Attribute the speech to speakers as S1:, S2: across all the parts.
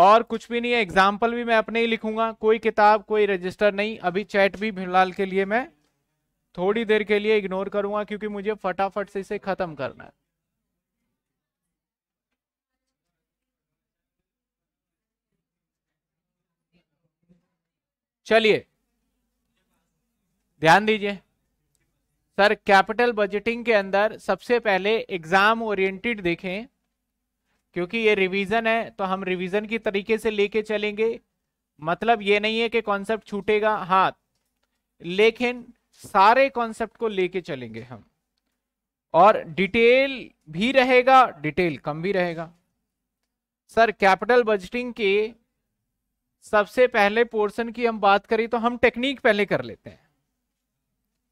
S1: और कुछ भी नहीं है एग्जाम्पल भी मैं अपने ही लिखूंगा कोई किताब कोई रजिस्टर नहीं अभी चैट भी फिलहाल के लिए मैं थोड़ी देर के लिए इग्नोर करूंगा क्योंकि मुझे फटाफट से इसे खत्म करना है चलिए ध्यान दीजिए सर कैपिटल बजटिंग के अंदर सबसे पहले एग्जाम ओरिएंटेड देखें क्योंकि ये रिवीजन है तो हम रिवीजन की तरीके से लेके चलेंगे मतलब ये नहीं है कि कॉन्सेप्ट छूटेगा हाँ लेकिन सारे कॉन्सेप्ट को लेके चलेंगे हम और डिटेल भी रहेगा डिटेल कम भी रहेगा सर कैपिटल बजटिंग के सबसे पहले पोर्शन की हम बात करें तो हम टेक्निक पहले कर लेते हैं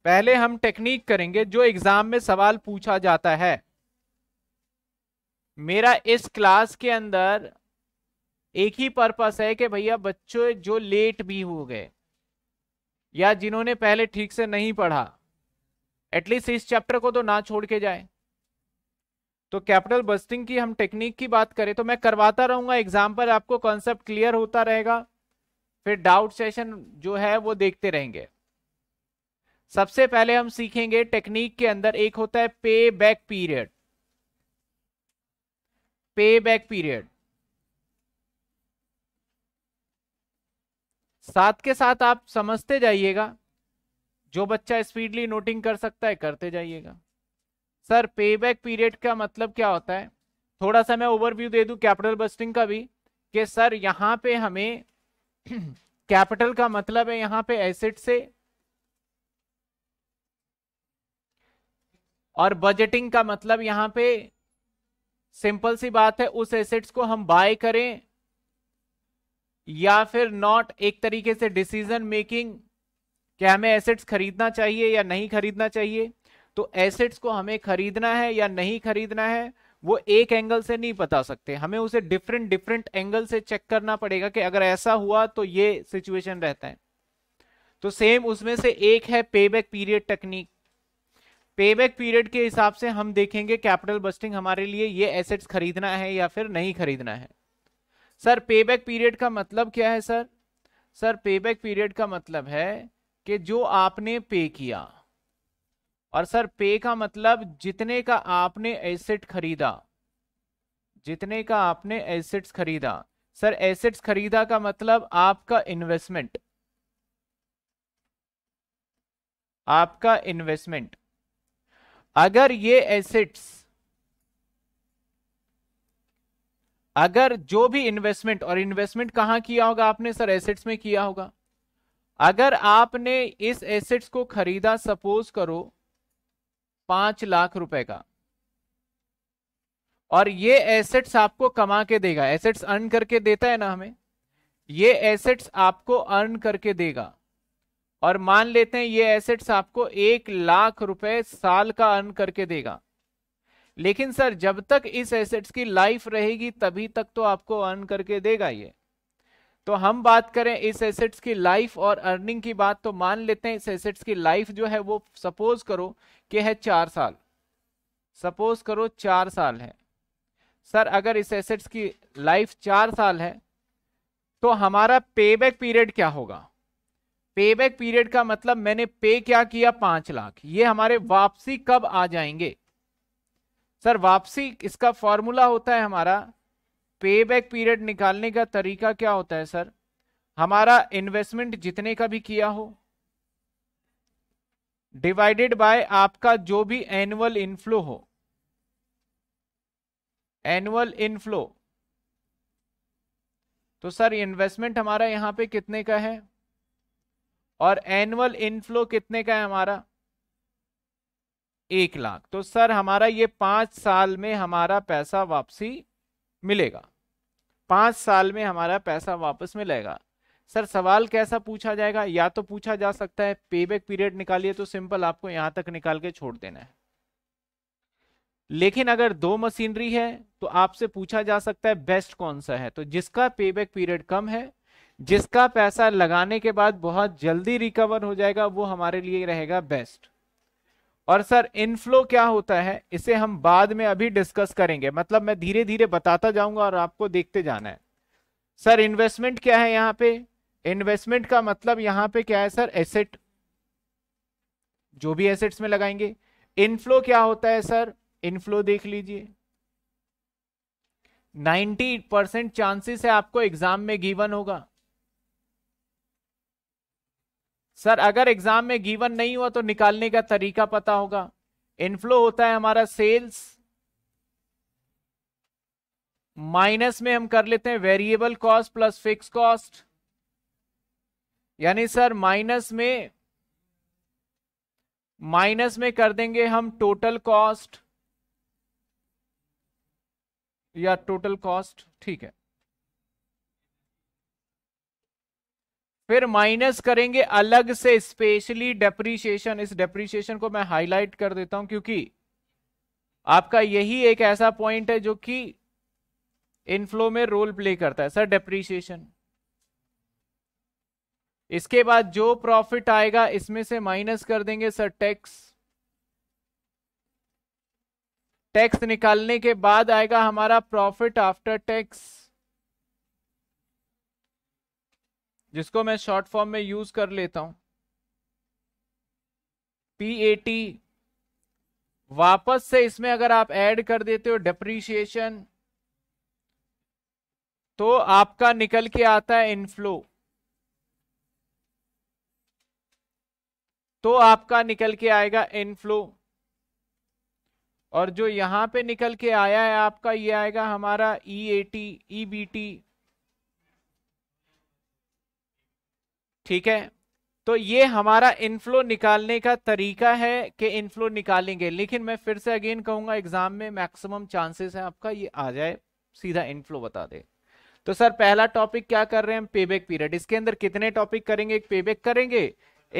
S1: पहले हम टेक्निक करेंगे जो एग्जाम में सवाल पूछा जाता है मेरा इस क्लास के अंदर एक ही पर्पस है कि भैया बच्चों जो लेट भी हो गए या जिन्होंने पहले ठीक से नहीं पढ़ा एटलीस्ट इस चैप्टर को तो ना छोड़ के जाए तो कैपिटल बस्टिंग की हम टेक्निक की बात करें तो मैं करवाता रहूंगा एग्जाम्पल आपको कॉन्सेप्ट क्लियर होता रहेगा फिर डाउट सेशन जो है वो देखते रहेंगे सबसे पहले हम सीखेंगे टेक्निक के अंदर एक होता है pay back period pay back period साथ के साथ आप समझते जाइएगा जो बच्चा स्पीडली नोटिंग कर सकता है करते जाइएगा सर पे बैक पीरियड का मतलब क्या होता है थोड़ा सा मैं ओवरव्यू दे दूं कैपिटल बस्टिंग का भी कि सर यहां पे हमें कैपिटल का मतलब है यहाँ पे एसेट से और बजटिंग का मतलब यहाँ पे सिंपल सी बात है उस एसेट्स को हम बाय करें या फिर नॉट एक तरीके से डिसीजन मेकिंग क्या हमें एसेट्स खरीदना चाहिए या नहीं खरीदना चाहिए तो एसेट्स को हमें खरीदना है या नहीं खरीदना है वो एक एंगल से नहीं बता सकते हमें उसे डिफरेंट डिफरेंट एंगल से चेक करना पड़ेगा कि अगर ऐसा हुआ तो ये सिचुएशन रहता है तो सेम उसमें से एक है pay back period technique back period के हिसाब से हम देखेंगे कैपिटल बस्टिंग हमारे लिए ये एसेट्स खरीदना है या फिर नहीं खरीदना है सर पे बैक पीरियड का मतलब क्या है sir sir pay back period का मतलब है कि जो आपने पे किया और सर पे का मतलब जितने का आपने एसेट खरीदा जितने का आपने एसेट्स खरीदा सर एसेट्स खरीदा का मतलब आपका इन्वेस्टमेंट आपका इन्वेस्टमेंट अगर ये एसेट्स अगर जो भी इन्वेस्टमेंट और इन्वेस्टमेंट कहां किया होगा आपने सर एसेट्स में किया होगा अगर आपने इस एसेट्स को खरीदा सपोज करो पांच लाख रुपए का और ये एसेट्स आपको कमा के देगा एसेट्स अर्न करके देता है ना हमें ये एसेट्स आपको अर्न करके देगा और मान लेते हैं ये एसेट्स आपको एक लाख रुपए साल का अर्न करके देगा लेकिन सर जब तक इस एसेट्स की लाइफ रहेगी तभी तक तो आपको अर्न करके देगा ये तो हम बात करें इस एसेट्स की लाइफ और अर्निंग की बात तो मान लेते हैं इस एसेट्स की लाइफ जो है वो सपोज करो कि है चार साल सपोज करो चार साल है सर अगर इस एसेट्स की लाइफ चार साल है तो हमारा पे पीरियड क्या होगा पे बैक पीरियड का मतलब मैंने पे क्या किया पांच लाख ये हमारे वापसी कब आ जाएंगे सर वापसी इसका फॉर्मूला होता है हमारा पे बैक पीरियड निकालने का तरीका क्या होता है सर हमारा इन्वेस्टमेंट जितने का भी किया हो डिवाइडेड बाय आपका जो भी एनुअल इनफ्लो हो एनुअल इनफ्लो तो सर इन्वेस्टमेंट हमारा यहां पे कितने का है और एनुअल इनफ्लो कितने का है हमारा एक लाख तो सर हमारा ये पांच साल में हमारा पैसा वापसी मिलेगा पांच साल में हमारा पैसा वापस मिलेगा सर सवाल कैसा पूछा जाएगा या तो पूछा जा सकता है पेबैक पीरियड निकालिए तो सिंपल आपको यहां तक निकाल के छोड़ देना है लेकिन अगर दो मशीनरी है तो आपसे पूछा जा सकता है बेस्ट कौन सा है तो जिसका पेबैक पीरियड कम है जिसका पैसा लगाने के बाद बहुत जल्दी रिकवर हो जाएगा वो हमारे लिए रहेगा बेस्ट और सर इनफ्लो क्या होता है इसे हम बाद में अभी डिस्कस करेंगे मतलब मैं धीरे धीरे बताता जाऊंगा और आपको देखते जाना है सर इन्वेस्टमेंट क्या है यहां पे इन्वेस्टमेंट का मतलब यहां पे क्या है सर एसेट जो भी एसेट्स में लगाएंगे इनफ्लो क्या होता है सर इनफ्लो देख लीजिए 90 परसेंट चांसेस है आपको एग्जाम में गिवन होगा सर अगर एग्जाम में गिवन नहीं हुआ तो निकालने का तरीका पता होगा इनफ्लो होता है हमारा सेल्स माइनस में हम कर लेते हैं variable cost plus fix cost यानी सर माइनस में माइनस में कर देंगे हम टोटल कॉस्ट या टोटल कॉस्ट ठीक है फिर माइनस करेंगे अलग से स्पेशली डेप्रीशिएशन इस डेप्रीशिएशन को मैं हाईलाइट कर देता हूं क्योंकि आपका यही एक ऐसा पॉइंट है जो कि इनफ्लो में रोल प्ले करता है सर डेप्रीशिएशन इसके बाद जो प्रॉफिट आएगा इसमें से माइनस कर देंगे सर टैक्स टैक्स निकालने के बाद आएगा हमारा प्रॉफिट आफ्टर टैक्स जिसको मैं शॉर्ट फॉर्म में यूज कर लेता हूं पी ए टी वापस से इसमें अगर आप ऐड कर देते हो डेप्रीशिएशन तो आपका निकल के आता है इनफ्लो तो आपका निकल के आएगा इनफ्लो और जो यहां पे निकल के आया है आपका ये आएगा हमारा E A T E B T ठीक है तो ये हमारा इनफ्लो निकालने का तरीका है कि इनफ्लो निकालेंगे लेकिन मैं फिर से अगेन कहूंगा एग्जाम में मैक्सिमम चांसेस है आपका ये आ जाए सीधा इनफ्लो बता दे तो सर पहला टॉपिक क्या कर रहे हैं हम पेबैक पीरियड इसके अंदर कितने टॉपिक करेंगे एक पेबैक करेंगे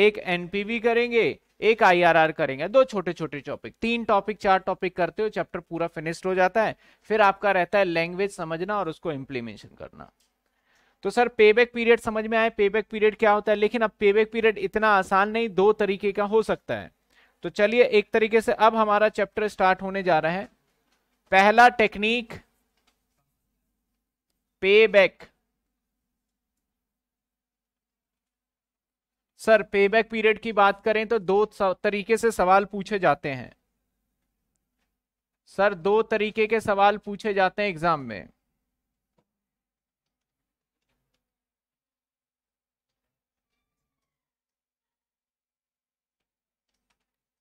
S1: एक एनपीवी करेंगे एक आईआरआर करेंगे दो छोटे छोटे टॉपिक तीन टॉपिक चार टॉपिक करते हो चैप्टर पूरा फिनिश्ड हो जाता है फिर आपका रहता है लैंग्वेज समझना और उसको इम्प्लीमेंशन करना तो सर पे बैक पीरियड समझ में आए पे बैक पीरियड क्या होता है लेकिन अब पे बैक पीरियड इतना आसान नहीं दो तरीके का हो सकता है तो चलिए एक तरीके से अब हमारा चैप्टर स्टार्ट होने जा रहा है पहला technique pay back sir pay back period की बात करें तो दो तरीके से सवाल पूछे जाते हैं सर दो तरीके के सवाल पूछे जाते हैं एग्जाम में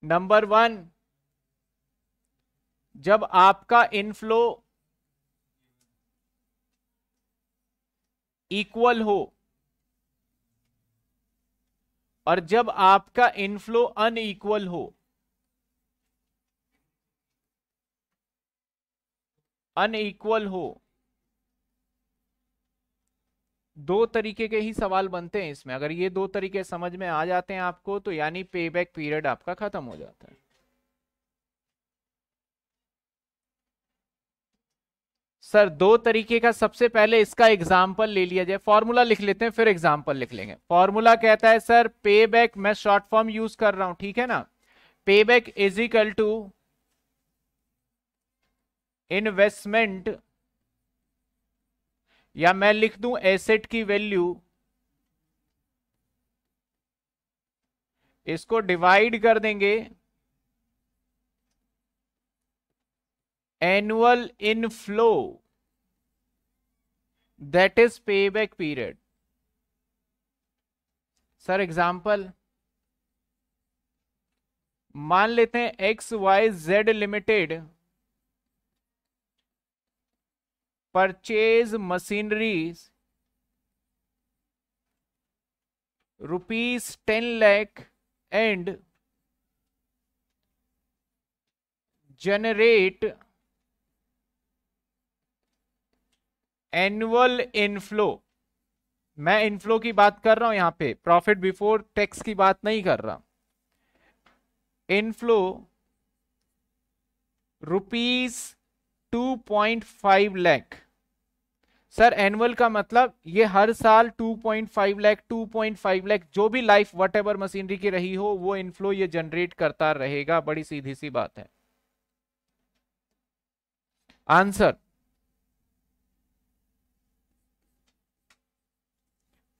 S1: नंबर वन जब आपका इनफ्लो इक्वल हो और जब आपका इनफ्लो अनइक्वल हो अनइक्वल हो दो तरीके के ही सवाल बनते हैं इसमें अगर ये दो तरीके समझ में आ जाते हैं आपको तो यानी पे बैक पीरियड आपका खत्म हो जाता है सर दो तरीके का सबसे पहले इसका एग्जाम्पल ले लिया जाए फॉर्मूला लिख लेते हैं फिर एग्जाम्पल लिख लेंगे फॉर्मूला कहता है सर पे बैक मैं शॉर्ट फॉर्म यूज कर रहा हूं ठीक है ना pay back is equal to investment या मैं लिख दूं एसेट की वैल्यू इसको डिवाइड कर देंगे annual inflow that is pay back period sir example मान लेते हैं X Y Z limited purchase machineries rupees ten lakh and generate annual inflow मैं इनफ्लो की बात कर रहा हूं यहां पे प्रॉफिट बिफोर टैक्स की बात नहीं कर रहा inflow rupees 2.5 lakh sir annual का मतलब ये हर साल 2.5 लाख 2.5 लाख जो भी लाइफ वट एवर मशीनरी की रही हो वो इनफ्लो ये जनरेट करता रहेगा बड़ी सीधी सी बात है आंसर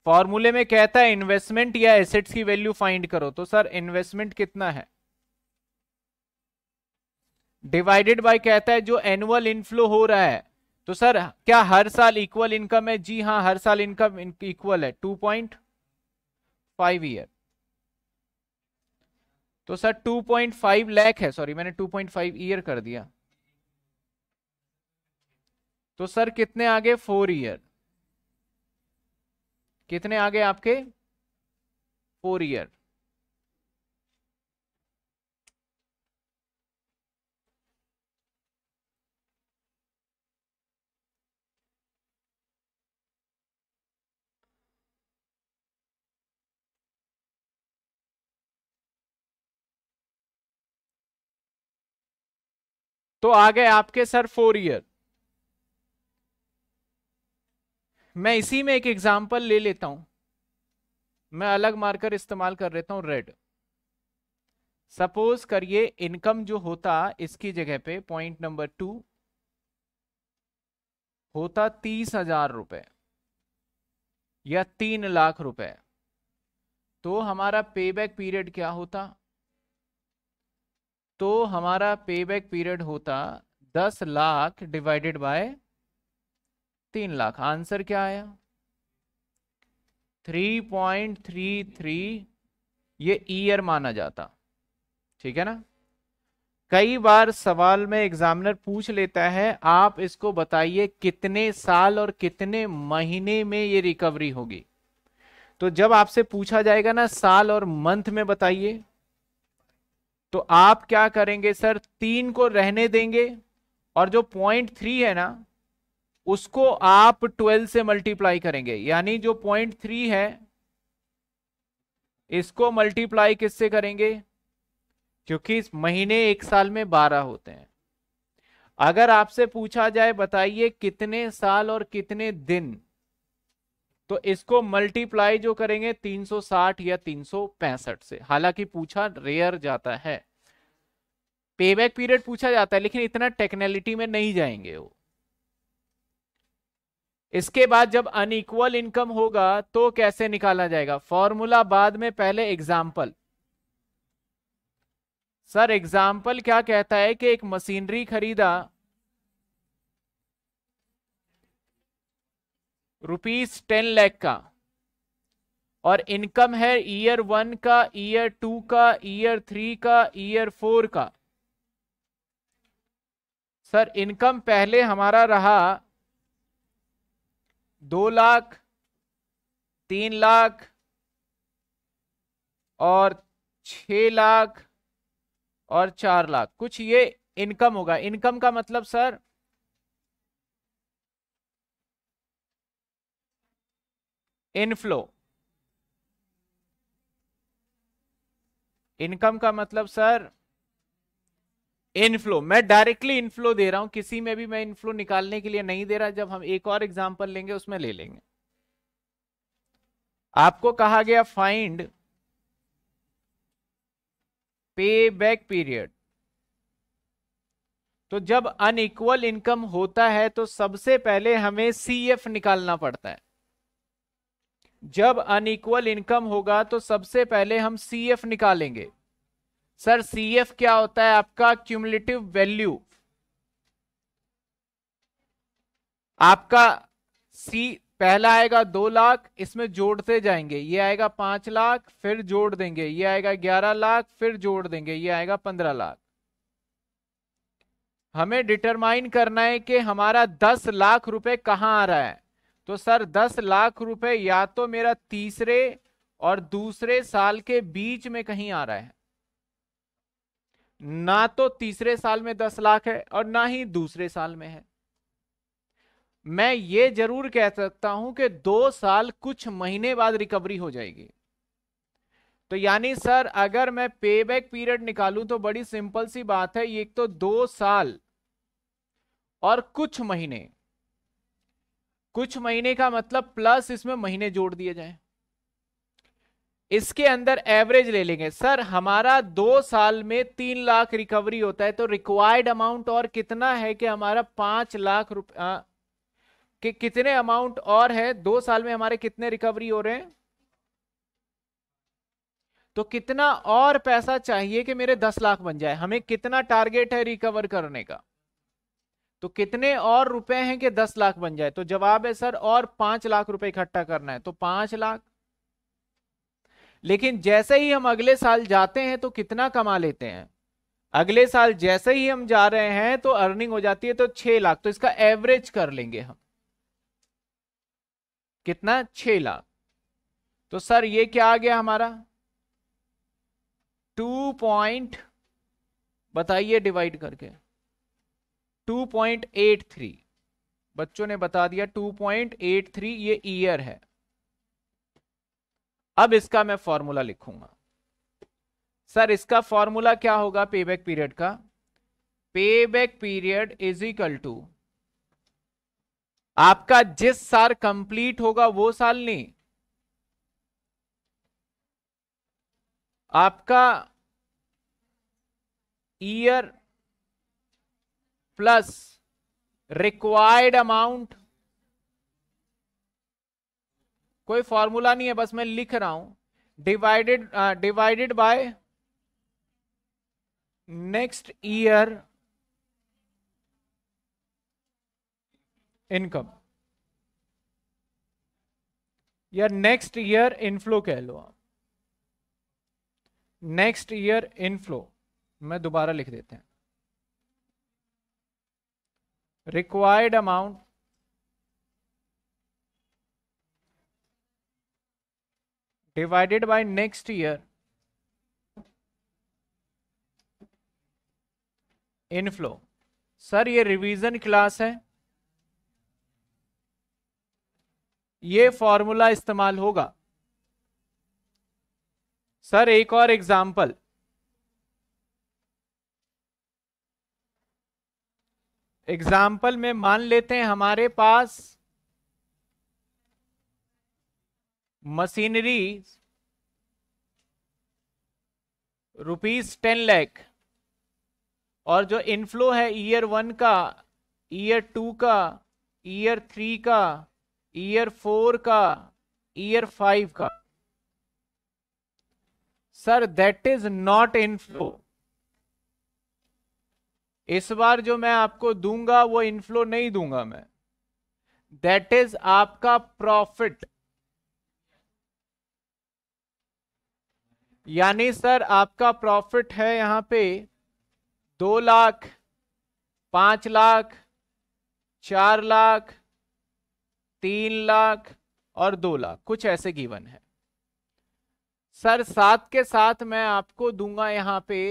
S1: फॉर्मूले में कहता है इन्वेस्टमेंट या एसेट्स की वैल्यू फाइंड करो तो सर इन्वेस्टमेंट कितना है डिवाइडेड बाय कहता है जो एनुअल इनफ्लो हो रहा है तो सर क्या हर साल इक्वल इनकम है जी हाँ हर साल इनकम इक्वल है टू पॉइंट फाइव ईयर तो sir two point five lakh है सॉरी मैंने टू पॉइंट फाइव ईयर कर दिया तो सर कितने आगे फोर ईयर कितने आगे आपके फोर ईयर तो आ गए आपके सर फोर ईयर मैं इसी में एक एग्जाम्पल ले लेता हूं मैं अलग मार्कर इस्तेमाल कर लेता हूं रेड सपोज करिए इनकम जो होता इसकी जगह पे पॉइंट नंबर टू होता तीस हजार रुपए या तीन लाख रुपए तो हमारा पे बैक पीरियड क्या होता तो हमारा पे बैक पीरियड होता दस लाख डिवाइडेड बाय तीन लाख आंसर क्या आया थ्री पॉइंट थ्री थ्री ये ईयर माना जाता ठीक है ना कई बार सवाल में एग्जामिनर पूछ लेता है आप इसको बताइए कितने साल और कितने महीने में ये रिकवरी होगी तो जब आपसे पूछा जाएगा ना साल और मंथ में बताइए तो आप क्या करेंगे सर तीन को रहने देंगे और जो पॉइंट थ्री है ना उसको आप ट्वेल्व से मल्टीप्लाई करेंगे यानी जो पॉइंट थ्री है इसको मल्टीप्लाई किससे करेंगे क्योंकि इस महीने एक साल में बारह होते हैं अगर आपसे पूछा जाए बताइए कितने साल और कितने दिन तो इसको मल्टीप्लाई जो करेंगे 360 या 365 से हालांकि पूछा रेयर जाता है पे पीरियड पूछा जाता है लेकिन इतना टेक्नोलिटी में नहीं जाएंगे वो इसके बाद जब अनइक्वल इनकम होगा तो कैसे निकाला जाएगा फॉर्मूला बाद में पहले एग्जाम्पल सर एग्जाम्पल क्या कहता है कि एक मशीनरी खरीदा रुपीज टेन लैख का और इनकम है ईयर वन का ईयर टू का ईयर थ्री का ईयर फोर का सर इनकम पहले हमारा रहा दो लाख तीन लाख और छ लाख और चार लाख कुछ ये इनकम होगा इनकम का मतलब सर इनफ्लो इनकम का मतलब सर इनफ्लो मैं डायरेक्टली इनफ्लो दे रहा हूं किसी में भी मैं इनफ्लो निकालने के लिए नहीं दे रहा जब हम एक और एग्जांपल लेंगे उसमें ले लेंगे आपको कहा गया फाइंड पे बैक पीरियड तो जब अनइक्वल इनकम होता है तो सबसे पहले हमें सी एफ निकालना पड़ता है जब अनइक्वल इनकम होगा तो सबसे पहले हम सी एफ निकालेंगे सर सी एफ क्या होता है आपका क्यूमलेटिव वैल्यू आपका सी पहला आएगा दो लाख इसमें जोड़ते जाएंगे ये आएगा पांच लाख फिर जोड़ देंगे ये आएगा ग्यारह लाख फिर जोड़ देंगे ये आएगा पंद्रह लाख हमें डिटरमाइन करना है कि हमारा दस लाख रुपए कहां आ रहा है तो सर दस लाख रुपए या तो मेरा तीसरे और दूसरे साल के बीच में कहीं आ रहा है ना तो तीसरे साल में दस लाख है और ना ही दूसरे साल में है मैं ये जरूर कह सकता हूं कि दो साल कुछ महीने बाद रिकवरी हो जाएगी तो यानी सर अगर मैं पे बैक पीरियड निकालू तो बड़ी सिंपल सी बात है एक तो दो साल और कुछ महीने कुछ महीने का मतलब प्लस इसमें महीने जोड़ दिए जाए इसके अंदर एवरेज ले लेंगे सर हमारा दो साल में तीन लाख रिकवरी होता है तो रिक्वायर्ड अमाउंट और कितना है कि हमारा पांच लाख रुपये कि कितने अमाउंट और है दो साल में हमारे कितने रिकवरी हो रहे हैं तो कितना और पैसा चाहिए कि मेरे दस लाख बन जाए हमें कितना टारगेट है रिकवर करने का तो कितने और रुपए हैं कि दस लाख बन जाए तो जवाब है सर और पांच लाख रुपए इकट्ठा करना है तो पांच लाख लेकिन जैसे ही हम अगले साल जाते हैं तो कितना कमा लेते हैं अगले साल जैसे ही हम जा रहे हैं तो अर्निंग हो जाती है तो छह लाख तो इसका एवरेज कर लेंगे हम कितना छह लाख तो सर ये क्या आ गया हमारा टू पॉइंट बताइए डिवाइड करके 2.83 बच्चों ने बता दिया 2.83 ये ईयर है अब इसका मैं फॉर्मूला लिखूंगा सर इसका फॉर्मूला क्या होगा पेबैक पीरियड का payback period is equal to आपका जिस साल कंप्लीट होगा वो साल नहीं आपका ईयर प्लस रिक्वायर्ड अमाउंट कोई फॉर्मूला नहीं है बस मैं लिख रहा हूं divided divided by next year income या नेक्स्ट ईयर इनफ्लो कह लो आप नेक्स्ट ईयर इनफ्लो मैं दोबारा लिख देते हैं required amount divided by next year inflow sir ये रिवीजन क्लास है ये फॉर्मूला इस्तेमाल होगा सर एक और एग्जांपल एग्जाम्पल में मान लेते हैं हमारे पास मशीनरी रुपीज टेन लैख और जो इनफ्लो है ईयर वन का ईयर टू का ईयर थ्री का ईयर फोर का ईयर फाइव का sir that is not inflow इस बार जो मैं आपको दूंगा वो इनफ्लो नहीं दूंगा मैं दैट इज आपका प्रॉफिट यानी सर आपका प्रॉफिट है यहां पे दो लाख पांच लाख चार लाख तीन लाख और दो लाख कुछ ऐसे गिवन है सर साथ के साथ मैं आपको दूंगा यहां पे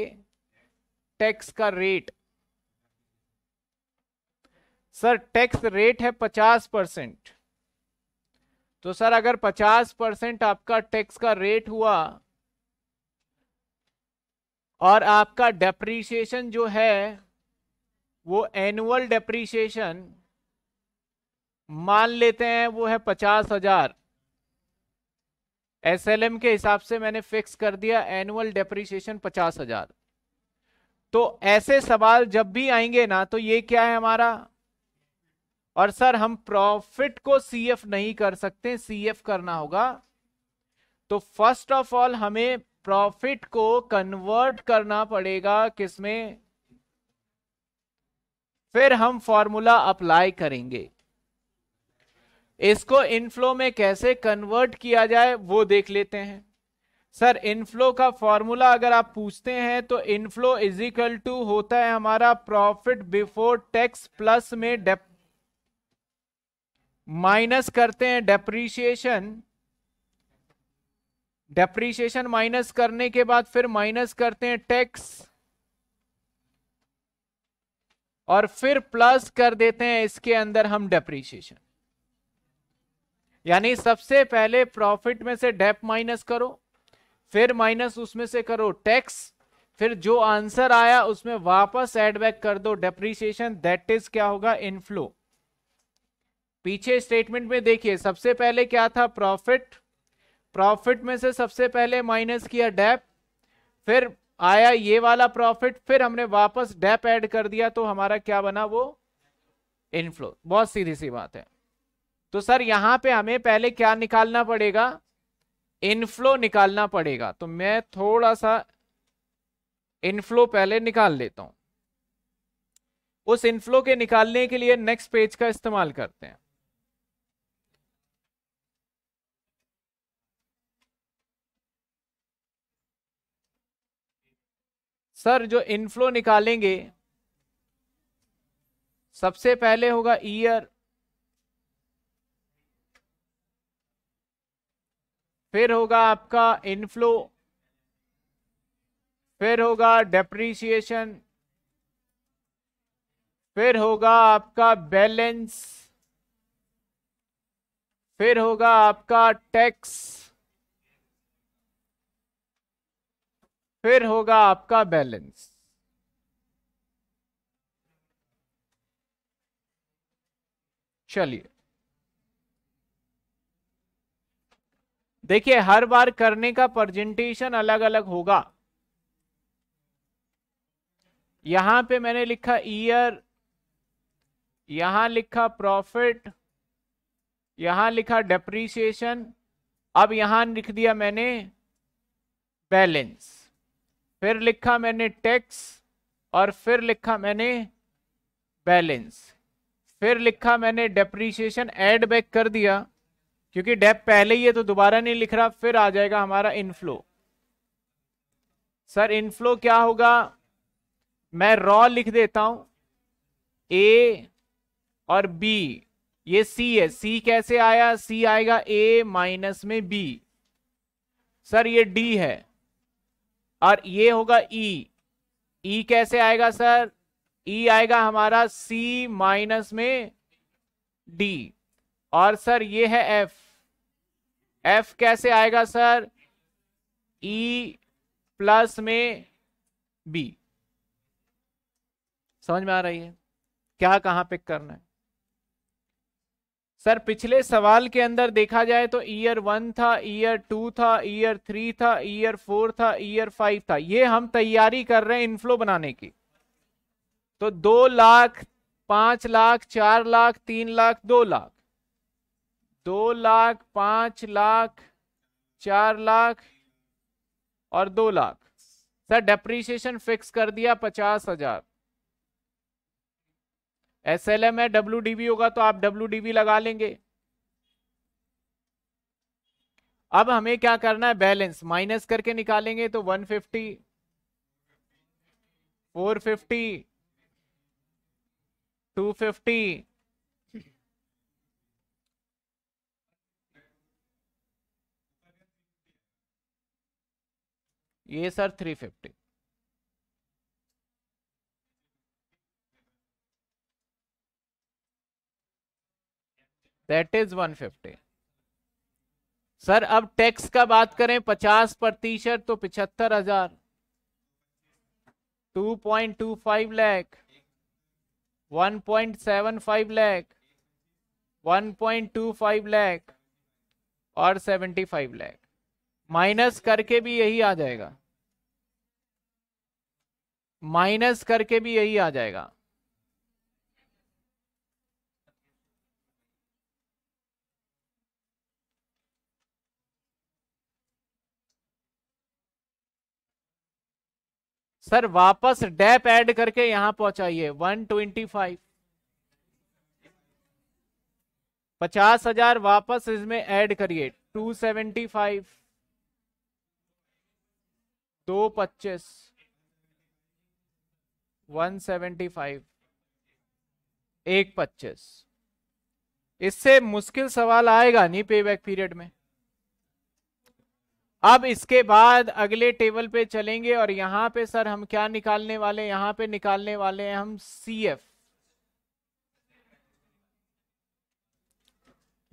S1: टैक्स का रेट सर टैक्स रेट है पचास परसेंट तो सर अगर पचास परसेंट आपका टैक्स का रेट हुआ और आपका डेप्रीशिएशन जो है वो एनुअल डेप्रीशिएशन मान लेते हैं वो है पचास हजार एस के हिसाब से मैंने फिक्स कर दिया एनुअल डेप्रीशिएशन पचास हजार तो ऐसे सवाल जब भी आएंगे ना तो ये क्या है हमारा और सर हम प्रॉफिट को सीएफ नहीं कर सकते सीएफ करना होगा तो फर्स्ट ऑफ ऑल हमें प्रॉफिट को कन्वर्ट करना पड़ेगा किसमें फिर हम फॉर्मूला अप्लाई करेंगे इसको इनफ्लो में कैसे कन्वर्ट किया जाए वो देख लेते हैं सर इनफ्लो का फॉर्मूला अगर आप पूछते हैं तो इनफ्लो इज इक्वल टू होता है हमारा प्रॉफिट बिफोर टैक्स प्लस में डेप माइनस करते हैं डेप्रीशिएशन डेप्रीशिएशन माइनस करने के बाद फिर माइनस करते हैं टैक्स और फिर प्लस कर देते हैं इसके अंदर हम डेप्रीशिएशन यानी सबसे पहले प्रॉफिट में से डेप माइनस करो फिर माइनस उसमें से करो टैक्स फिर जो आंसर आया उसमें वापस एडबैक कर दो डेप्रीशिएशन दैट इज क्या होगा इनफ्लो पीछे स्टेटमेंट में देखिए सबसे पहले क्या था प्रॉफिट प्रॉफिट में से सबसे पहले माइनस किया डेप फिर आया ये वाला प्रॉफिट फिर हमने वापस डेप ऐड कर दिया तो हमारा क्या बना वो इनफ्लो बहुत सीधी सी बात है तो सर यहां पे हमें पहले क्या निकालना पड़ेगा इनफ्लो निकालना पड़ेगा तो मैं थोड़ा सा इनफ्लो पहले निकाल लेता हूं उस इनफ्लो के निकालने के लिए नेक्स्ट पेज का इस्तेमाल करते हैं सर जो इनफ्लो निकालेंगे सबसे पहले होगा ईयर फिर होगा आपका इनफ्लो फिर होगा डेप्रीसिएशन फिर होगा आपका बैलेंस फिर होगा आपका टैक्स फिर होगा आपका बैलेंस चलिए देखिए हर बार करने का प्रेजेंटेशन अलग अलग होगा यहां पे मैंने लिखा ईयर यहां लिखा प्रॉफिट यहां लिखा डेप्रीसिएशन अब यहां लिख दिया मैंने बैलेंस फिर लिखा मैंने टैक्स और फिर लिखा मैंने बैलेंस फिर लिखा मैंने डेप्रीशिएशन एड बैक कर दिया क्योंकि डेप पहले ही है तो दोबारा नहीं लिख रहा फिर आ जाएगा हमारा इनफ्लो सर इनफ्लो क्या होगा मैं रॉ लिख देता हूं ए और बी ये सी है सी कैसे आया सी आएगा ए माइनस में बी सर ये डी है और ये होगा ई e. ई e कैसे आएगा सर ई e आएगा हमारा सी माइनस में डी और सर ये है एफ एफ कैसे आएगा सर ई प्लस में बी समझ में आ रही है क्या कहां पिक करना है सर पिछले सवाल के अंदर देखा जाए तो ईयर वन था ईयर टू था ईयर थ्री था ईयर फोर था ईयर फाइव था ये हम तैयारी कर रहे हैं इनफ्लो बनाने की तो दो लाख पांच लाख चार लाख तीन लाख दो लाख दो लाख पांच लाख चार लाख और दो लाख सर डेप्रीशिएशन फिक्स कर दिया पचास हजार एस एल एम है डब्ल्यू डीवी होगा तो आप डब्ल्यू डीबी लगा लेंगे अब हमें क्या करना है बैलेंस माइनस करके निकालेंगे तो 150 450 250 ये सर 350 दैट इज 150 सर अब टैक्स का बात करें 50 प्रतिशत तो पिछहत्तर हजार two point two five lakh one point seven five lakh one point two five lakh और सेवेंटी फाइव लैख माइनस करके भी यही आ जाएगा माइनस करके भी यही आ जाएगा सर वापस डेप ऐड करके यहां पहुंचाइए 125 पचास हजार वापस इसमें ऐड करिए 275 दो पच्चीस वन एक पच्चीस इससे मुश्किल सवाल आएगा नहीं पे बैक पीरियड में अब इसके बाद अगले टेबल पे चलेंगे और यहां पे सर हम क्या निकालने वाले यहां पे निकालने वाले हैं हम सी एफ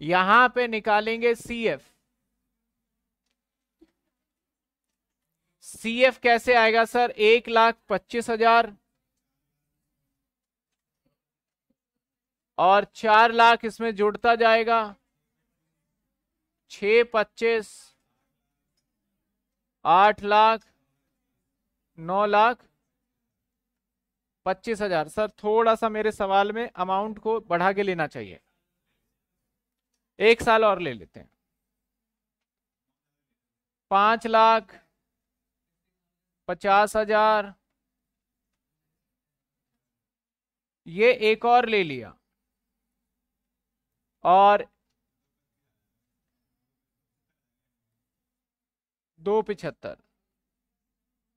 S1: यहां पे निकालेंगे सी एफ सी एफ कैसे आएगा सर एक लाख पच्चीस हजार और चार लाख इसमें जुड़ता जाएगा छ पच्चीस आठ लाख नौ लाख पच्चीस हजार सर थोड़ा सा मेरे सवाल में अमाउंट को बढ़ा के लेना चाहिए एक साल और ले लेते हैं पांच लाख पचास हजार ये एक और ले लिया और दो पिछहत्तर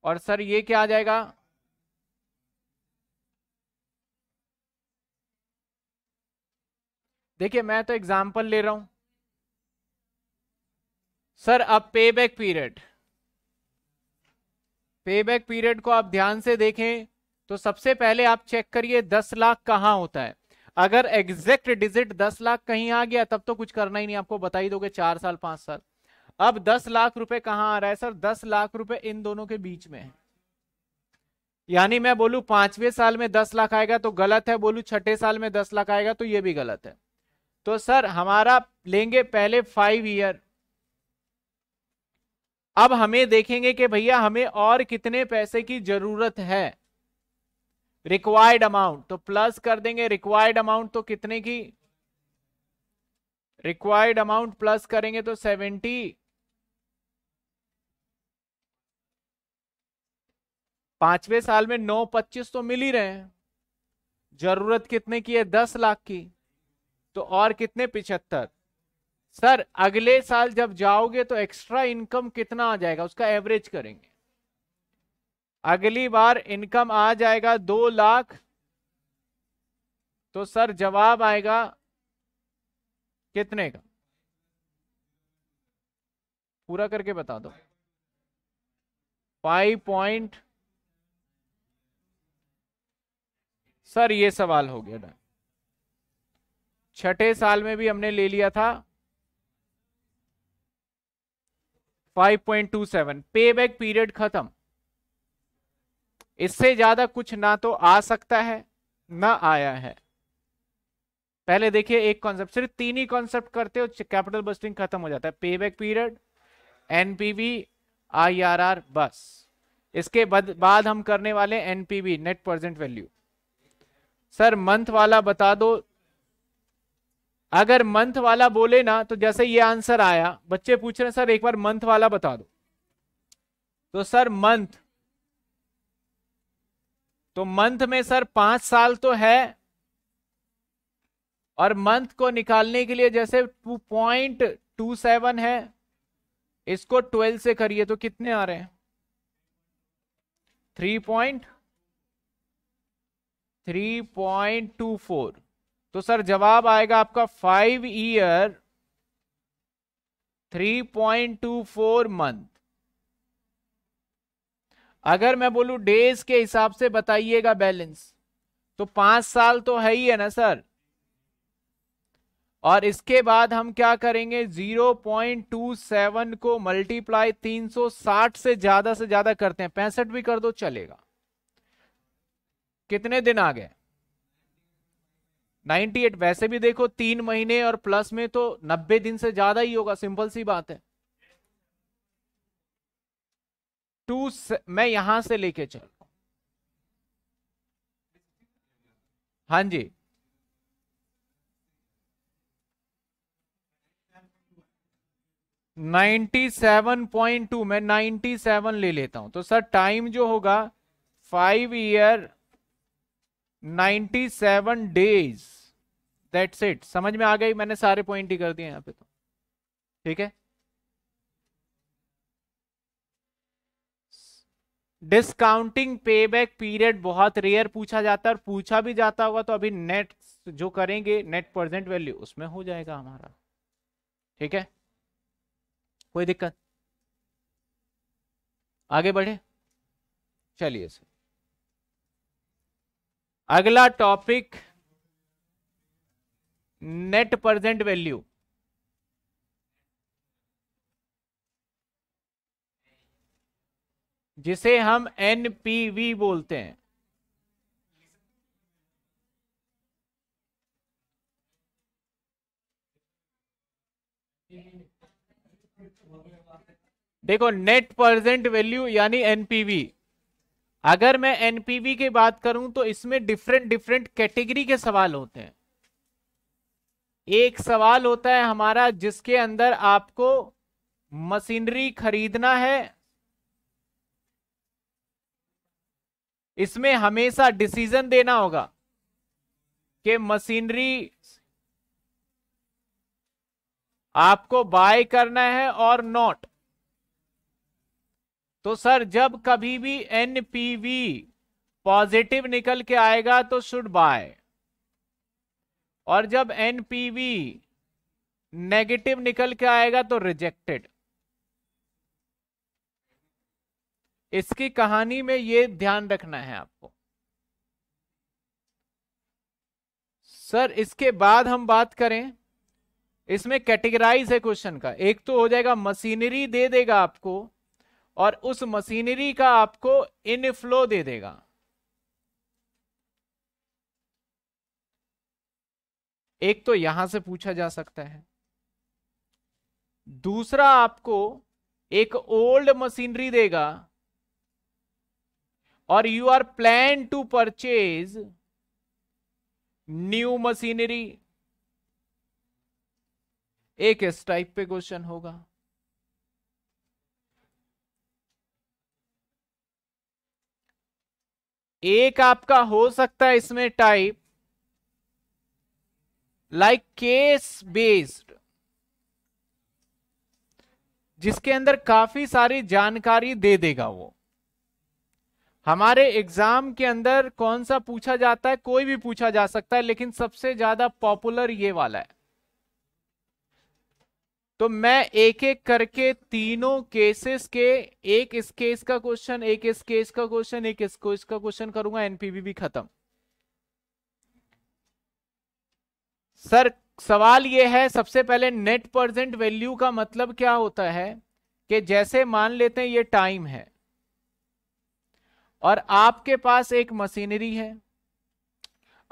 S1: और सर ये क्या आ जाएगा देखिए मैं तो एग्जाम्पल ले रहा हूं सर अब pay back period pay back period को आप ध्यान से देखें तो सबसे पहले आप चेक करिए दस लाख कहां होता है अगर एग्जैक्ट डिजिट दस लाख कहीं आ गया तब तो कुछ करना ही नहीं आपको बता ही दोगे चार साल पांच साल अब दस लाख रुपए कहां आ रहा है सर दस लाख रुपए इन दोनों के बीच में है यानी मैं बोलू पांचवें साल में दस लाख आएगा तो गलत है बोलू छठे साल में दस लाख आएगा तो ये भी गलत है तो सर हमारा लेंगे पहले फाइव ईयर अब हमें देखेंगे कि भैया हमें और कितने पैसे की जरूरत है रिक्वायर्ड अमाउंट तो प्लस कर देंगे रिक्वायर्ड अमाउंट तो कितने की रिक्वायर्ड अमाउंट प्लस करेंगे तो सेवेंटी पांचवे साल में नौ पच्चीस तो मिल ही रहे हैं जरूरत कितने की है दस लाख की तो और कितने पिछहत्तर सर अगले साल जब जाओगे तो एक्स्ट्रा इनकम कितना आ जाएगा उसका एवरेज करेंगे अगली बार इनकम आ जाएगा दो लाख तो सर जवाब आएगा कितने का पूरा करके बता दो फाइव पॉइंट सर ये सवाल हो गया डन छठे साल में भी हमने ले लिया था 5.27 पे बैक पीरियड खत्म इससे ज्यादा कुछ ना तो आ सकता है ना आया है पहले देखिए एक कॉन्सेप्ट सिर्फ तीन ही कॉन्सेप्ट करते हो कैपिटल बस्टिंग खत्म हो जाता है pay back period NPV IRR बस इसके बाद हम करने वाले NPV net present value sir month वाला बता दो अगर मंथ वाला बोले ना तो जैसे ये आंसर आया बच्चे पूछ रहे हैं सर एक बार मंथ वाला बता दो तो सर मंथ तो मंथ में सर पांच साल तो है और मंथ को निकालने के लिए जैसे टू पॉइंट टू सेवन है इसको ट्वेल्व से करिए तो कितने आ रहे हैं थ्री पॉइंट 3.24 तो सर जवाब आएगा आपका फाइव ईयर 3.24 मंथ अगर मैं बोलू डेज के हिसाब से बताइएगा बैलेंस तो पांच साल तो है ही है ना सर और इसके बाद हम क्या करेंगे 0.27 को मल्टीप्लाई 360 से ज्यादा से ज्यादा करते हैं पैंसठ भी कर दो चलेगा कितने दिन आ गए 98 वैसे भी देखो तीन महीने और प्लस में तो 90 दिन से ज्यादा ही होगा सिंपल सी बात है टू मैं यहां से लेके चल हां जी नाइन्टी सेवन पॉइंट टू मैं नाइन्टी सेवन ले लेता हूं तो सर टाइम जो होगा five year ninety seven days that's it समझ में आ गई मैंने सारे पॉइंट ही कर दिए यहां पे तो ठीक है डिस्काउंटिंग पे बैक पीरियड बहुत रेयर पूछा जाता है और पूछा भी जाता होगा तो अभी नेट जो करेंगे नेट प्रेजेंट वैल्यू उसमें हो जाएगा हमारा ठीक है कोई दिक्कत आगे बढ़े चलिए सर अगला टॉपिक नेट प्रेजेंट वैल्यू जिसे हम एनपीवी बोलते हैं देखो नेट प्रेजेंट वैल्यू यानी एनपीवी अगर मैं एनपीवी की बात करूं तो इसमें डिफरेंट डिफरेंट कैटेगरी के सवाल होते हैं एक सवाल होता है हमारा जिसके अंदर आपको मशीनरी खरीदना है इसमें हमेशा डिसीजन देना होगा कि मशीनरी आपको बाय करना है और नॉट तो सर जब कभी भी एन पॉजिटिव निकल के आएगा तो शुड बाय और जब एन नेगेटिव निकल के आएगा तो रिजेक्टेड इसकी कहानी में ये ध्यान रखना है आपको सर इसके बाद हम बात करें इसमें कैटेगराइज है क्वेश्चन का एक तो हो जाएगा मशीनरी दे देगा आपको और उस मशीनरी का आपको इनफ्लो दे देगा एक तो यहां से पूछा जा सकता है दूसरा आपको एक ओल्ड मशीनरी देगा और you are plan to purchase new machinery एक इस टाइप पे क्वेश्चन होगा एक आपका हो सकता है इसमें टाइप लाइक केस बेस्ड जिसके अंदर काफी सारी जानकारी दे देगा वो हमारे एग्जाम के अंदर कौन सा पूछा जाता है कोई भी पूछा जा सकता है लेकिन सबसे ज्यादा पॉपुलर ये वाला है तो मैं एक एक करके तीनों केसेस के एक इस केस का क्वेश्चन एक इस केस का क्वेश्चन एक इस केस का क्वेश्चन करूंगा एनपीबी भी खत्म सर सवाल यह है सबसे पहले नेट परसेंट वैल्यू का मतलब क्या होता है कि जैसे मान लेते हैं ये टाइम है और आपके पास एक मशीनरी है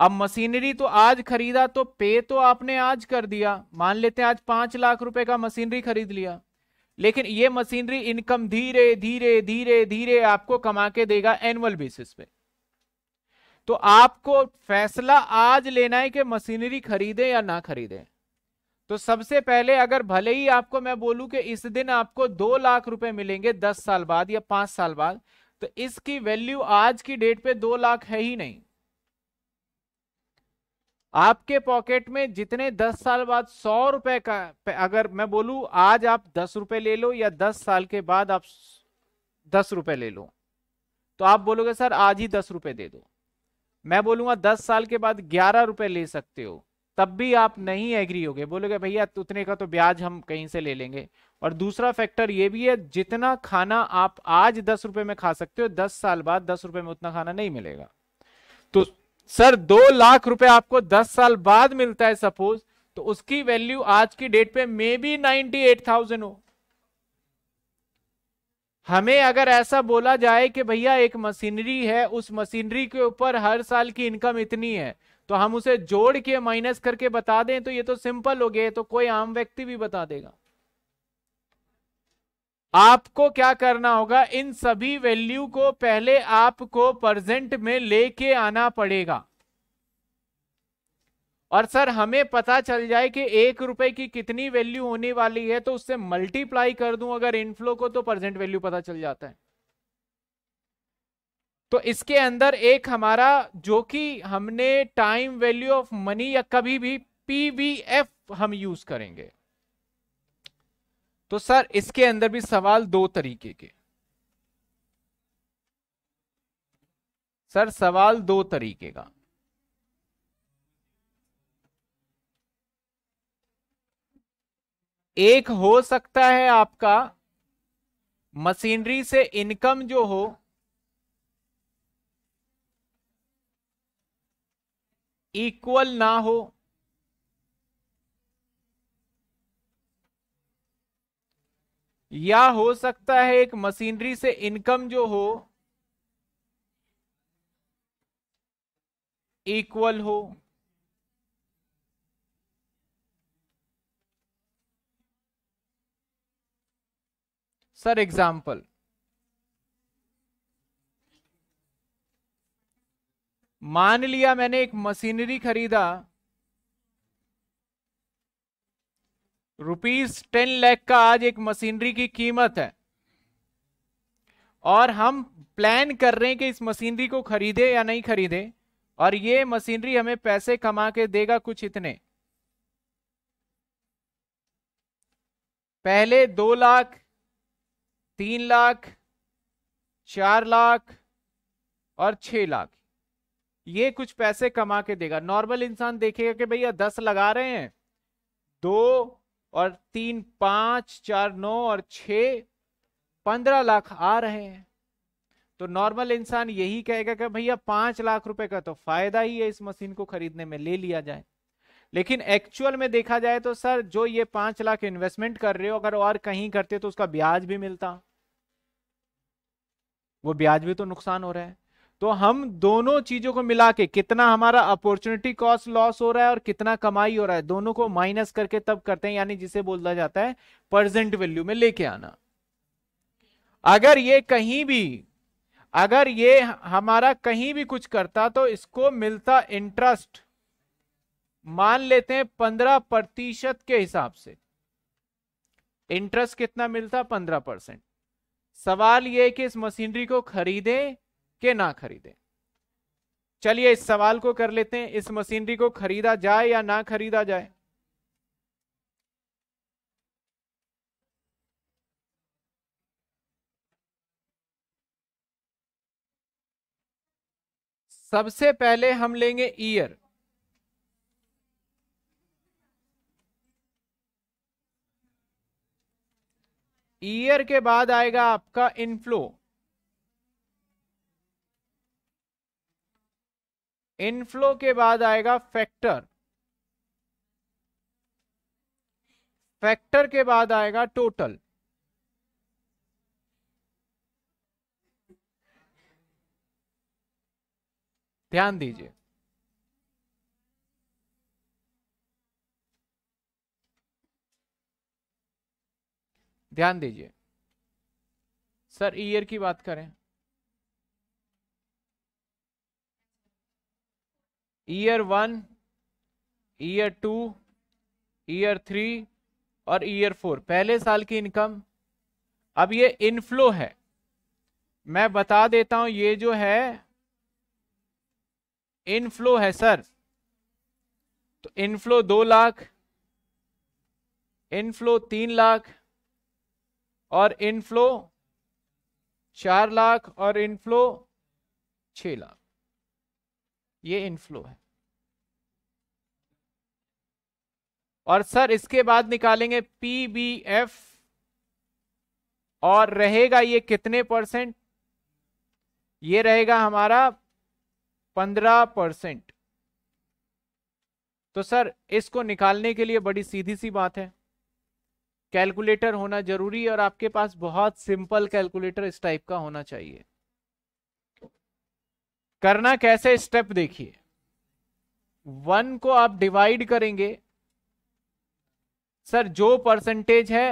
S1: अब मशीनरी तो आज खरीदा तो पे तो आपने आज कर दिया मान लेते हैं आज पांच लाख रुपए का मशीनरी खरीद लिया लेकिन ये मशीनरी इनकम धीरे धीरे धीरे धीरे आपको कमा के देगा एनुअल बेसिस पे तो आपको फैसला आज लेना है कि मशीनरी खरीदे या ना खरीदे तो सबसे पहले अगर भले ही आपको मैं बोलूं कि इस दिन आपको दो लाख रुपए मिलेंगे दस साल बाद या पांच साल बाद तो इसकी वैल्यू आज की डेट पे दो लाख है ही नहीं आपके पॉकेट में जितने दस साल बाद सौ रुपए का अगर मैं बोलू आज आप दस रुपए ले लो या दस साल के बाद आप दस रुपए ले लो तो आप बोलोगे सर आज ही दस रुपए दे दो मैं बोलूंगा दस साल के बाद ग्यारह रुपए ले सकते हो तब भी आप नहीं एग्री होगे बोलोगे भैया उतने का तो ब्याज हम कहीं से ले लेंगे और दूसरा फैक्टर ये भी है जितना खाना आप आज दस रुपए में खा सकते हो दस साल बाद दस रुपए में उतना खाना नहीं मिलेगा तो सर दो लाख रुपए आपको दस साल बाद मिलता है सपोज तो उसकी वैल्यू आज की डेट पे maybe ninety eight thousand हो हमें अगर ऐसा बोला जाए कि भैया एक मशीनरी है उस मशीनरी के ऊपर हर साल की इनकम इतनी है तो हम उसे जोड़ के माइनस करके बता दें तो ये तो सिंपल हो गया तो कोई आम व्यक्ति भी बता देगा आपको क्या करना होगा इन सभी वैल्यू को पहले आपको प्रेजेंट में लेके आना पड़ेगा और सर हमें पता चल जाए कि एक रुपए की कितनी वैल्यू होने वाली है तो उससे मल्टीप्लाई कर दूं अगर इनफ्लो को तो प्रेजेंट वैल्यू पता चल जाता है तो इसके अंदर एक हमारा जो कि हमने टाइम वैल्यू ऑफ मनी या कभी भी पीवीएफ हम यूज करेंगे तो सर इसके अंदर भी सवाल दो तरीके के सर सवाल दो तरीके का एक हो सकता है आपका मशीनरी से इनकम जो हो इक्वल ना हो या हो सकता है एक मशीनरी से इनकम जो हो इक्वल हो सर एग्जाम्पल मान लिया मैंने एक मशीनरी खरीदा रुपीज टेन लैख का आज एक मशीनरी की कीमत है और हम प्लान कर रहे हैं कि इस मशीनरी को खरीदे या नहीं खरीदे और ये मशीनरी हमें पैसे कमा के देगा कुछ इतने पहले दो लाख तीन लाख चार लाख और छह लाख ये कुछ पैसे कमा के देगा नॉर्मल इंसान देखेगा कि भैया दस लगा रहे हैं दो और तीन पांच चार नौ और छ पंद्रह लाख आ रहे हैं तो नॉर्मल इंसान यही कहेगा कि भैया पांच लाख रुपए का तो फायदा ही है इस मशीन को खरीदने में ले लिया जाए लेकिन एक्चुअल में देखा जाए तो सर जो ये पांच लाख इन्वेस्टमेंट कर रहे हो अगर और कहीं करते तो उसका ब्याज भी मिलता वो ब्याज भी तो नुकसान हो रहा है तो हम दोनों चीजों को मिला के कितना हमारा अपॉर्चुनिटी कॉस्ट लॉस हो रहा है और कितना कमाई हो रहा है दोनों को माइनस करके तब करते हैं यानी जिसे बोला जाता है प्रेजेंट वैल्यू में लेके आना अगर ये कहीं भी अगर ये हमारा कहीं भी कुछ करता तो इसको मिलता इंटरेस्ट मान लेते हैं पंद्रह प्रतिशत के हिसाब से इंटरेस्ट कितना मिलता पंद्रह परसेंट सवाल यह कि इस मशीनरी को खरीदे के ना खरीदें चलिए इस सवाल को कर लेते हैं इस मशीनरी को खरीदा जाए या ना खरीदा जाए सबसे पहले हम लेंगे ईयर ईयर के बाद आएगा आपका इनफ्लो इनफ्लो के बाद आएगा फैक्टर फैक्टर के बाद आएगा टोटल ध्यान दीजिए ध्यान दीजिए सर ईयर की बात करें year one year two year three और ईयर फोर पहले साल की इनकम अब ये इनफ्लो है मैं बता देता हूं ये जो है इनफ्लो है सर तो इनफ्लो दो लाख इनफ्लो तीन लाख और इनफ्लो चार लाख और इनफ्लो छ लाख ये इनफ्लो है और सर इसके बाद निकालेंगे पीबीएफ और रहेगा ये कितने परसेंट ये रहेगा हमारा पंद्रह परसेंट तो सर इसको निकालने के लिए बड़ी सीधी सी बात है कैलकुलेटर होना जरूरी है और आपके पास बहुत सिंपल कैलकुलेटर इस टाइप का होना चाहिए करना कैसे स्टेप देखिए वन को आप डिवाइड करेंगे सर जो परसेंटेज है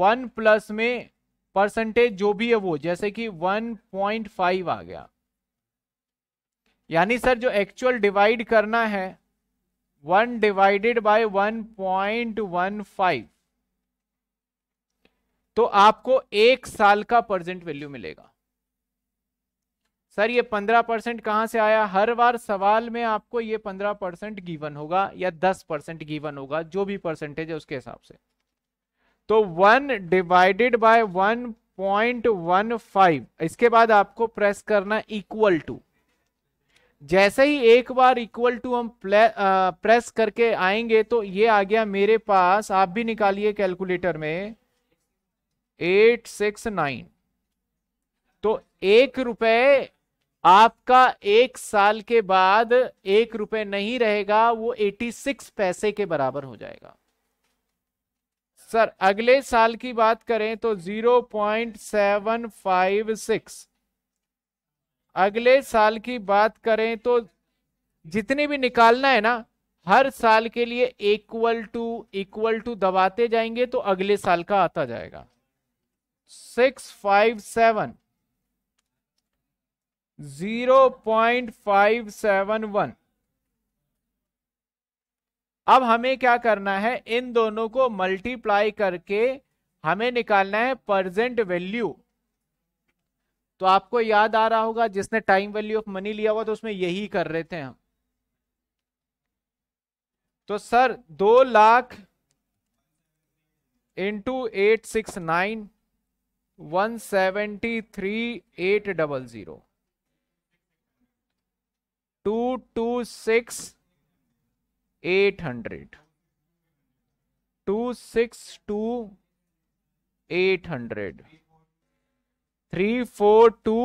S1: वन प्लस में परसेंटेज जो भी है वो जैसे कि वन पॉइंट फाइव आ गया यानी सर जो एक्चुअल डिवाइड करना है वन डिवाइडेड बाय फाइव तो आपको एक साल का परसेंट वैल्यू मिलेगा सर ये पंद्रह परसेंट कहाँ से आया हर बार सवाल में आपको ये पंद्रह परसेंट गीवन होगा या दस परसेंट गीवन होगा जो भी परसेंटेज है उसके हिसाब से तो one divided by one point one five इसके बाद आपको प्रेस करना इक्वल टू जैसे ही एक बार इक्वल टू हम प्रेस करके आएंगे तो ये आ गया मेरे पास आप भी निकालिए कैलकुलेटर में एट सिक्स नाइन तो एक रुपए आपका एक साल के बाद एक रुपए नहीं रहेगा वो 86 पैसे के बराबर हो जाएगा सर अगले साल की बात करें तो 0.756 अगले साल की बात करें तो जितनी भी निकालना है ना हर साल के लिए इक्वल टू इक्वल टू दबाते जाएंगे तो अगले साल का आता जाएगा six five seven zero point five seven one अब हमें क्या करना है इन दोनों को मल्टीप्लाई करके हमें निकालना है परजेंट वैल्यू तो आपको याद आ रहा होगा जिसने टाइम वैल्यू ऑफ मनी लिया हुआ तो उसमें यही कर रहे थे हम तो सर दो lakh into eight six nine one seventy three eight double zero two two six eight hundred two six two eight hundred three four two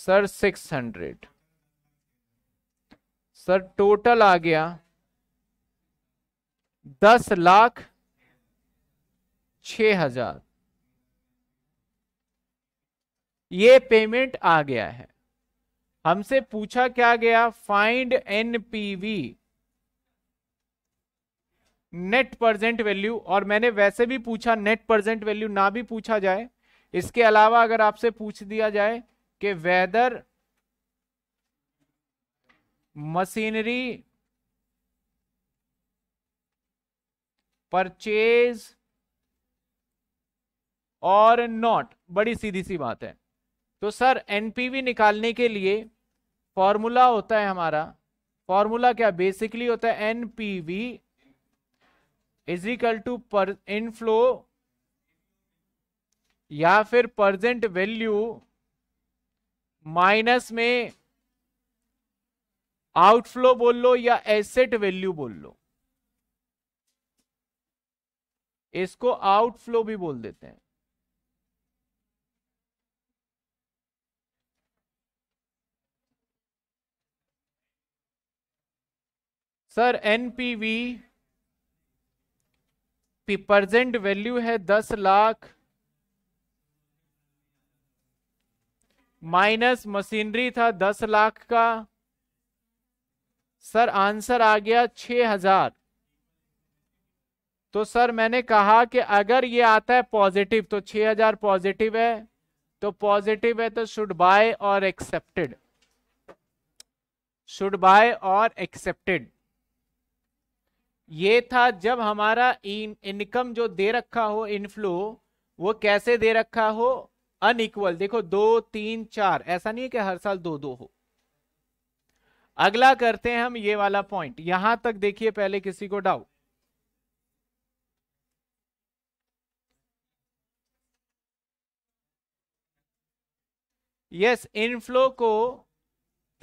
S1: sir six hundred sir total आ गया दस लाख छ हजार ये पेमेंट आ गया है हमसे पूछा क्या गया find NPV net present value और मैंने वैसे भी पूछा नेट प्रजेंट वैल्यू ना भी पूछा जाए इसके अलावा अगर आपसे पूछ दिया जाए कि वेदर मशीनरी परचेज और नॉट बड़ी सीधी सी बात है तो सर एनपीवी निकालने के लिए फॉर्मूला होता है हमारा फॉर्मूला क्या बेसिकली होता है N P V equal to पर इनफ्लो या फिर परजेंट वैल्यू माइनस में आउटफ्लो बोल लो या एसेट वैल्यू बोल लो इसको आउटफ्लो भी बोल देते हैं सर एनपीवी प्रेजेंट वैल्यू है दस लाख माइनस मशीनरी था दस लाख का सर आंसर आ गया छ हजार तो सर मैंने कहा कि अगर ये आता है पॉजिटिव तो छ हजार पॉजिटिव है तो पॉजिटिव है तो शुड बाय और एक्सेप्टेड शुड बाय और एक्सेप्टेड ये था जब हमारा इनकम जो दे रखा हो इनफ्लो वो कैसे दे रखा हो अनइक्वल देखो दो तीन चार ऐसा नहीं है कि हर साल दो दो हो अगला करते हैं हम ये वाला पॉइंट यहां तक देखिए पहले किसी को डाउट यस yes, इनफ्लो को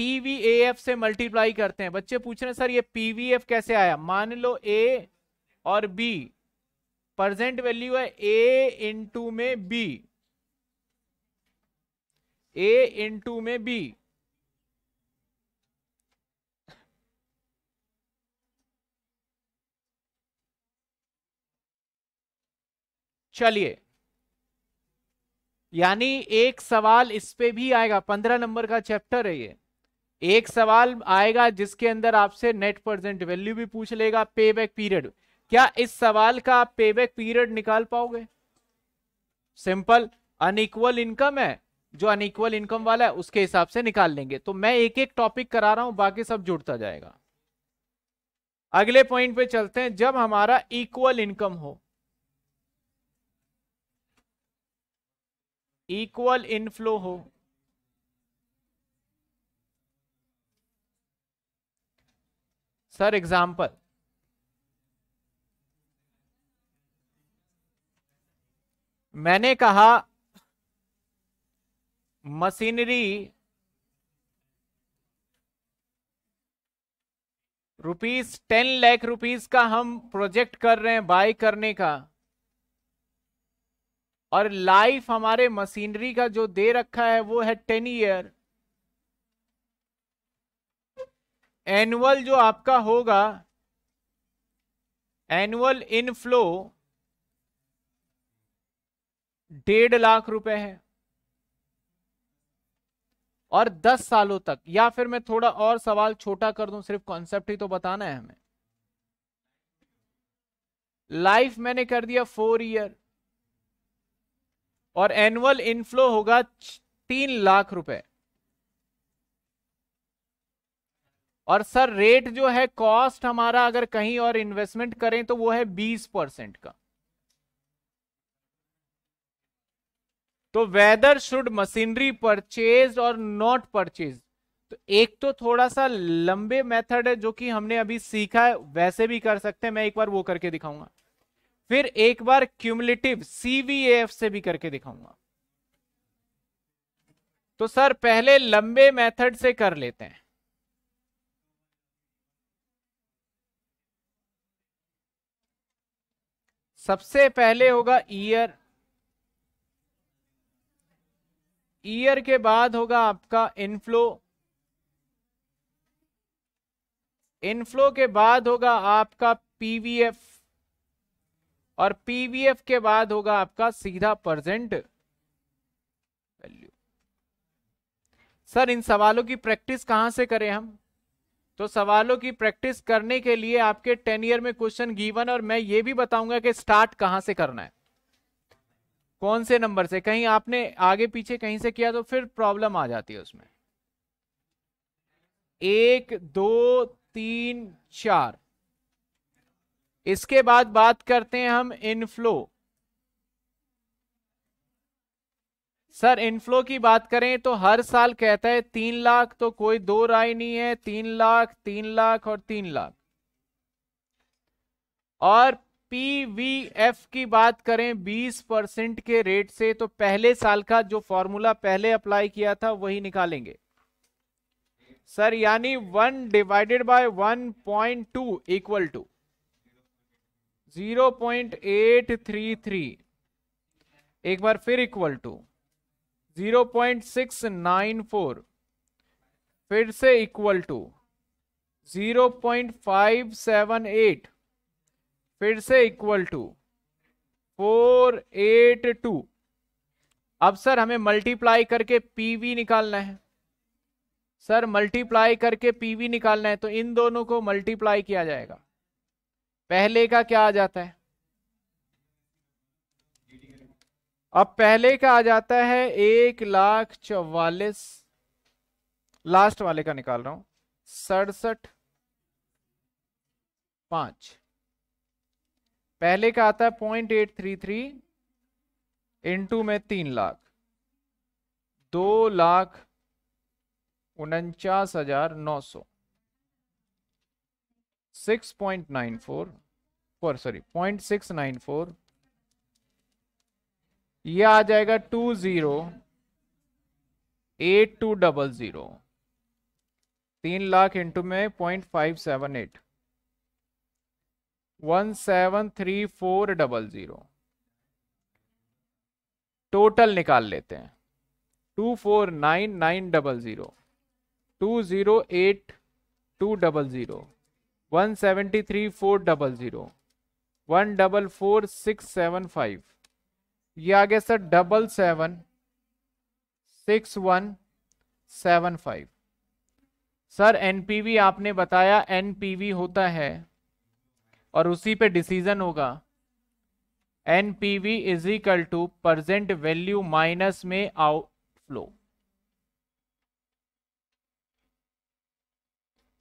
S1: पीवीएएफ से मल्टीप्लाई करते हैं बच्चे पूछ रहे हैं सर ये पीवीएफ कैसे आया मान लो ए और बी प्रेजेंट वैल्यू है ए इंटू में बी ए इंटू में बी चलिए यानी एक सवाल इस पे भी आएगा पंद्रह नंबर का चैप्टर है ये एक सवाल आएगा जिसके अंदर आपसे नेट प्रेजेंट वैल्यू भी पूछ लेगा पे बैक पीरियड क्या इस सवाल का आप पे बैक पीरियड निकाल पाओगे सिंपल अनइक्वल इनकम है जो अनइक्वल इनकम वाला है उसके हिसाब से निकाल लेंगे तो मैं एक एक टॉपिक करा रहा हूं बाकी सब जुड़ता जाएगा अगले पॉइंट पे चलते हैं जब हमारा इक्वल इनकम हो इक्वल इनफ्लो हो सर एग्जाम्पल मैंने कहा machinery rupees ten lakh rupees का हम प्रोजेक्ट कर रहे हैं बाय करने का और लाइफ हमारे मशीनरी का जो दे रखा है वो है टेन ईयर एनुअल जो आपका होगा एनुअल इनफ्लो डेढ़ लाख रुपए है और 10 सालों तक या फिर मैं थोड़ा और सवाल छोटा कर दूं सिर्फ कॉन्सेप्ट ही तो बताना है हमें लाइफ मैंने कर दिया फोर ईयर और एनुअल इनफ्लो होगा तीन लाख रुपए और सर रेट जो है कॉस्ट हमारा अगर कहीं और इन्वेस्टमेंट करें तो वो है बीस परसेंट का तो वेदर शुड मशीनरी परचेज और नॉट परचेज तो एक तो थोड़ा सा लंबे मेथड है जो कि हमने अभी सीखा है वैसे भी कर सकते हैं मैं एक बार वो करके दिखाऊंगा फिर एक बार क्यूमलेटिव सीवीएफ से भी करके दिखाऊंगा तो सर पहले लंबे मेथड से कर लेते हैं सबसे पहले होगा ईयर ईयर के बाद होगा आपका इनफ्लो इनफ्लो के बाद होगा आपका पीवीएफ और पीवीएफ के बाद होगा आपका सीधा प्रेजेंट वैल्यू सर इन सवालों की प्रैक्टिस कहां से करें हम तो सवालों की प्रैक्टिस करने के लिए आपके टेन ईयर में क्वेश्चन गीवन और मैं ये भी बताऊंगा कि स्टार्ट कहां से करना है कौन से नंबर से कहीं आपने आगे पीछे कहीं से किया तो फिर प्रॉब्लम आ जाती है उसमें एक दो तीन चार इसके बाद बात करते हैं हम इनफ्लो सर इनफ्लो की बात करें तो हर साल कहता है तीन लाख तो कोई दो राय नहीं है तीन लाख तीन लाख और तीन लाख और पीवीएफ की बात करें 20 परसेंट के रेट से तो पहले साल का जो फॉर्मूला पहले अप्लाई किया था वही निकालेंगे सर यानी one divided by one point two equal to zero point eight three three एक बार फिर equal to zero point six nine four फिर से equal to zero point five seven eight फिर से equal to four eight two अब sir हमें multiply करके पीवी निकालना है सर मल्टीप्लाई करके पीवी निकालना है तो इन दोनों को मल्टीप्लाई किया जाएगा पहले का क्या आ जाता है अब पहले का आ जाता है एक लाख चौवालिस लास्ट वाले का निकाल रहा हूं सड़सठ पांच पहले का आता है point eight three three into में तीन लाख दो लाख उनचास हजार नौ सौ six point nine four sorry point six nine four ये आ जाएगा two zero eight two double zero तीन लाख इंटू में point five seven eight one seven three four double zero total निकाल लेते हैं two four nine nine double zero two zero eight two double zero one seventy three four double zero one double four six seven five ये आ गया sir double seven six one seven five sir NPV आपने बताया NPV होता है और उसी पे डिसीजन होगा NPV is equal to present value minus में आउटफ्लो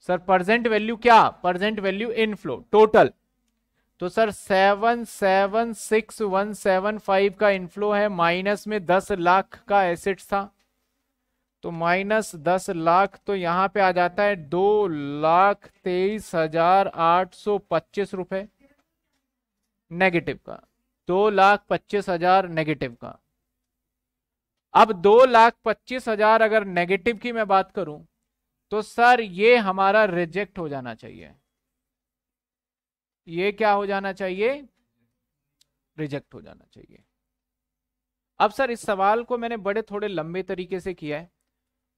S1: सर प्रजेंट वैल्यू क्या प्रजेंट वैल्यू इनफ्लो टोटल तो sir seven seven six one seven five का इनफ्लो है माइनस में दस लाख का एसेट्स था तो माइनस दस लाख तो यहाँ पे आ जाता है दो लाख तेईस हजार आठ सौ पच्चीस रुपए नेगेटिव का दो लाख पच्चीस हजार नेगेटिव का अब दो लाख पच्चीस हजार अगर नेगेटिव की मैं बात करूं तो सर ये हमारा रिजेक्ट हो जाना चाहिए ये क्या हो जाना चाहिए रिजेक्ट हो जाना चाहिए अब सर इस सवाल को मैंने बड़े थोड़े लंबे तरीके से किया है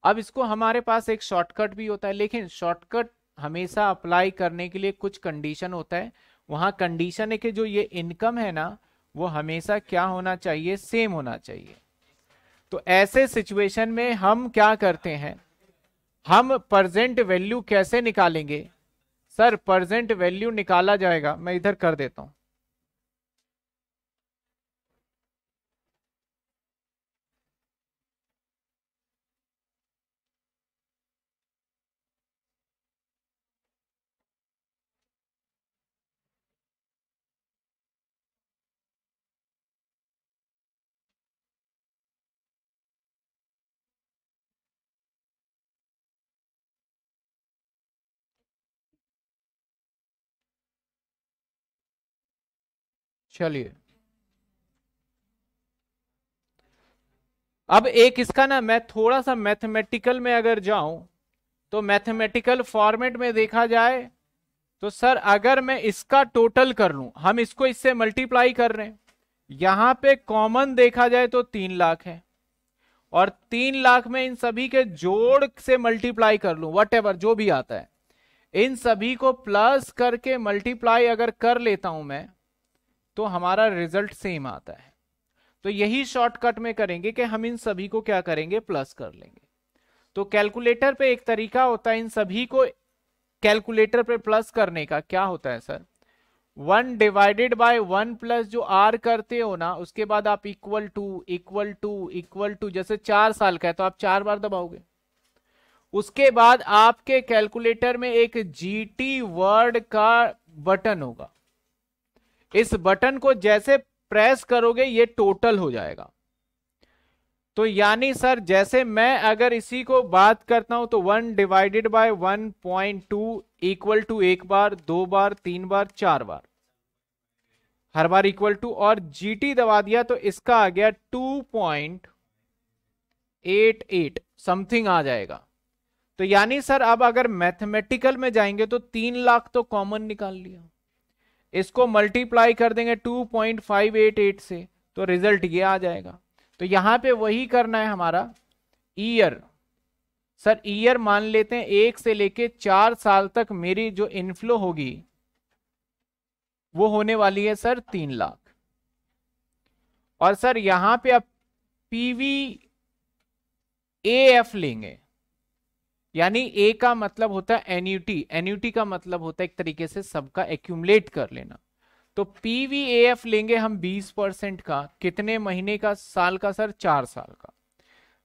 S1: अब इसको हमारे पास एक शॉर्टकट भी होता है लेकिन शॉर्टकट हमेशा अप्लाई करने के लिए कुछ कंडीशन होता है वहां कंडीशन है कि जो ये इनकम है ना वो हमेशा क्या होना चाहिए सेम होना चाहिए तो ऐसे सिचुएशन में हम क्या करते हैं हम प्रेजेंट वैल्यू कैसे निकालेंगे सर प्रेजेंट वैल्यू निकाला जाएगा मैं इधर कर देता हूँ चलिए अब एक इसका ना मैं थोड़ा सा मैथमेटिकल में अगर जाऊं तो मैथमेटिकल फॉर्मेट में देखा जाए तो सर अगर मैं इसका टोटल कर लू हम इसको इससे मल्टीप्लाई कर रहे हैं यहां पे कॉमन देखा जाए तो तीन लाख है और तीन लाख में इन सभी के जोड़ से मल्टीप्लाई कर लू वट जो भी आता है इन सभी को प्लस करके मल्टीप्लाई अगर कर लेता हूं मैं तो हमारा रिजल्ट सेम आता है तो यही शॉर्टकट में करेंगे कि हम इन सभी को क्या करेंगे प्लस कर लेंगे तो कैलकुलेटर पे एक तरीका होता है इन सभी को कैलकुलेटर पे प्लस करने का क्या होता है sir one divided by one plus जो आर करते हो ना उसके बाद आप equal to equal to equal to जैसे चार साल का है तो आप चार बार दबाओगे उसके बाद आपके कैलकुलेटर में एक जीटी वर्ड का बटन होगा इस बटन को जैसे प्रेस करोगे ये टोटल हो जाएगा तो यानी सर जैसे मैं अगर इसी को बात करता हूं तो one divided by one point two equal to एक बार दो बार तीन बार चार बार हर बार इक्वल टू और जीटी दबा दिया तो इसका आ गया two point eight eight something आ जाएगा तो यानी सर अब अगर मैथमेटिकल में जाएंगे तो तीन लाख तो कॉमन निकाल लिया इसको मल्टीप्लाई कर देंगे 2.588 से तो रिजल्ट ये आ जाएगा तो यहां पे वही करना है हमारा ईयर सर ईयर मान लेते हैं एक से लेके चार साल तक मेरी जो इनफ्लो होगी वो होने वाली है सर तीन लाख और सर यहां पे आप पीवी ए एफ लेंगे यानी ए का मतलब होता है एनयूटी एनयूटी का मतलब होता है एक तरीके से सबका एक्यूमलेट कर लेना तो पीवीएएफ लेंगे हम 20 परसेंट का कितने महीने का साल का सर चार साल का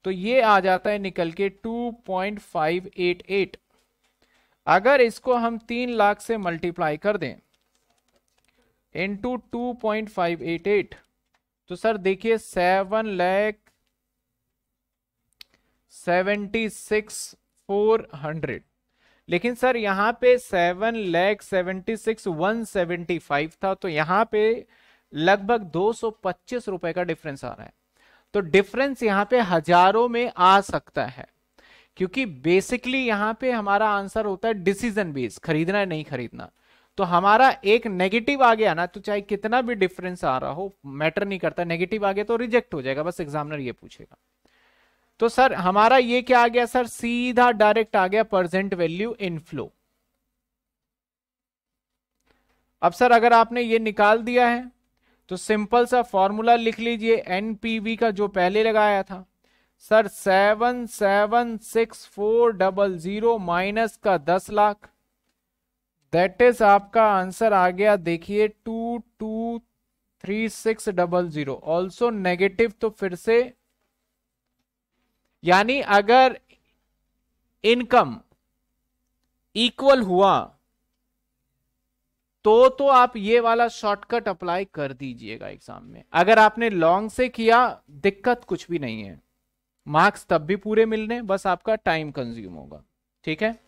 S1: तो ये आ जाता है निकल के 2.588 अगर इसको हम तीन लाख से मल्टीप्लाई कर दें इन two point five eight eight तो सर देखिए seven lakh seventy six four hundred लेकिन सर यहाँ पे seven lakh seventy six one seventy five था तो यहाँ पे लगभग दो सौ पच्चीस रुपए का डिफरेंस आ रहा है तो डिफरेंस यहाँ पे हजारों में आ सकता है क्योंकि बेसिकली यहाँ पे हमारा आंसर होता है डिसीजन बेस खरीदना है नहीं खरीदना तो हमारा एक नेगेटिव आ गया ना तो चाहे कितना भी डिफरेंस आ रहा हो मैटर नहीं करता नेगेटिव आ गया तो रिजेक्ट हो जाएगा बस एग्जामिनर ये पूछेगा तो सर हमारा ये क्या आ गया सर सीधा डायरेक्ट आ गया प्रेजेंट वैल्यू इनफ्लो अब सर अगर आपने ये निकाल दिया है तो सिंपल सा फॉर्मूला लिख लीजिए एनपीवी का जो पहले लगाया था sir seven seven six four double zero minus का दस लाख दैट इज आपका आंसर आ गया देखिए two two three six double zero also negative तो फिर से यानी अगर इनकम इक्वल हुआ तो तो आप ये वाला शॉर्टकट अप्लाई कर दीजिएगा एग्जाम में अगर आपने लॉन्ग से किया दिक्कत कुछ भी नहीं है मार्क्स तब भी पूरे मिलने बस आपका टाइम कंज्यूम होगा ठीक है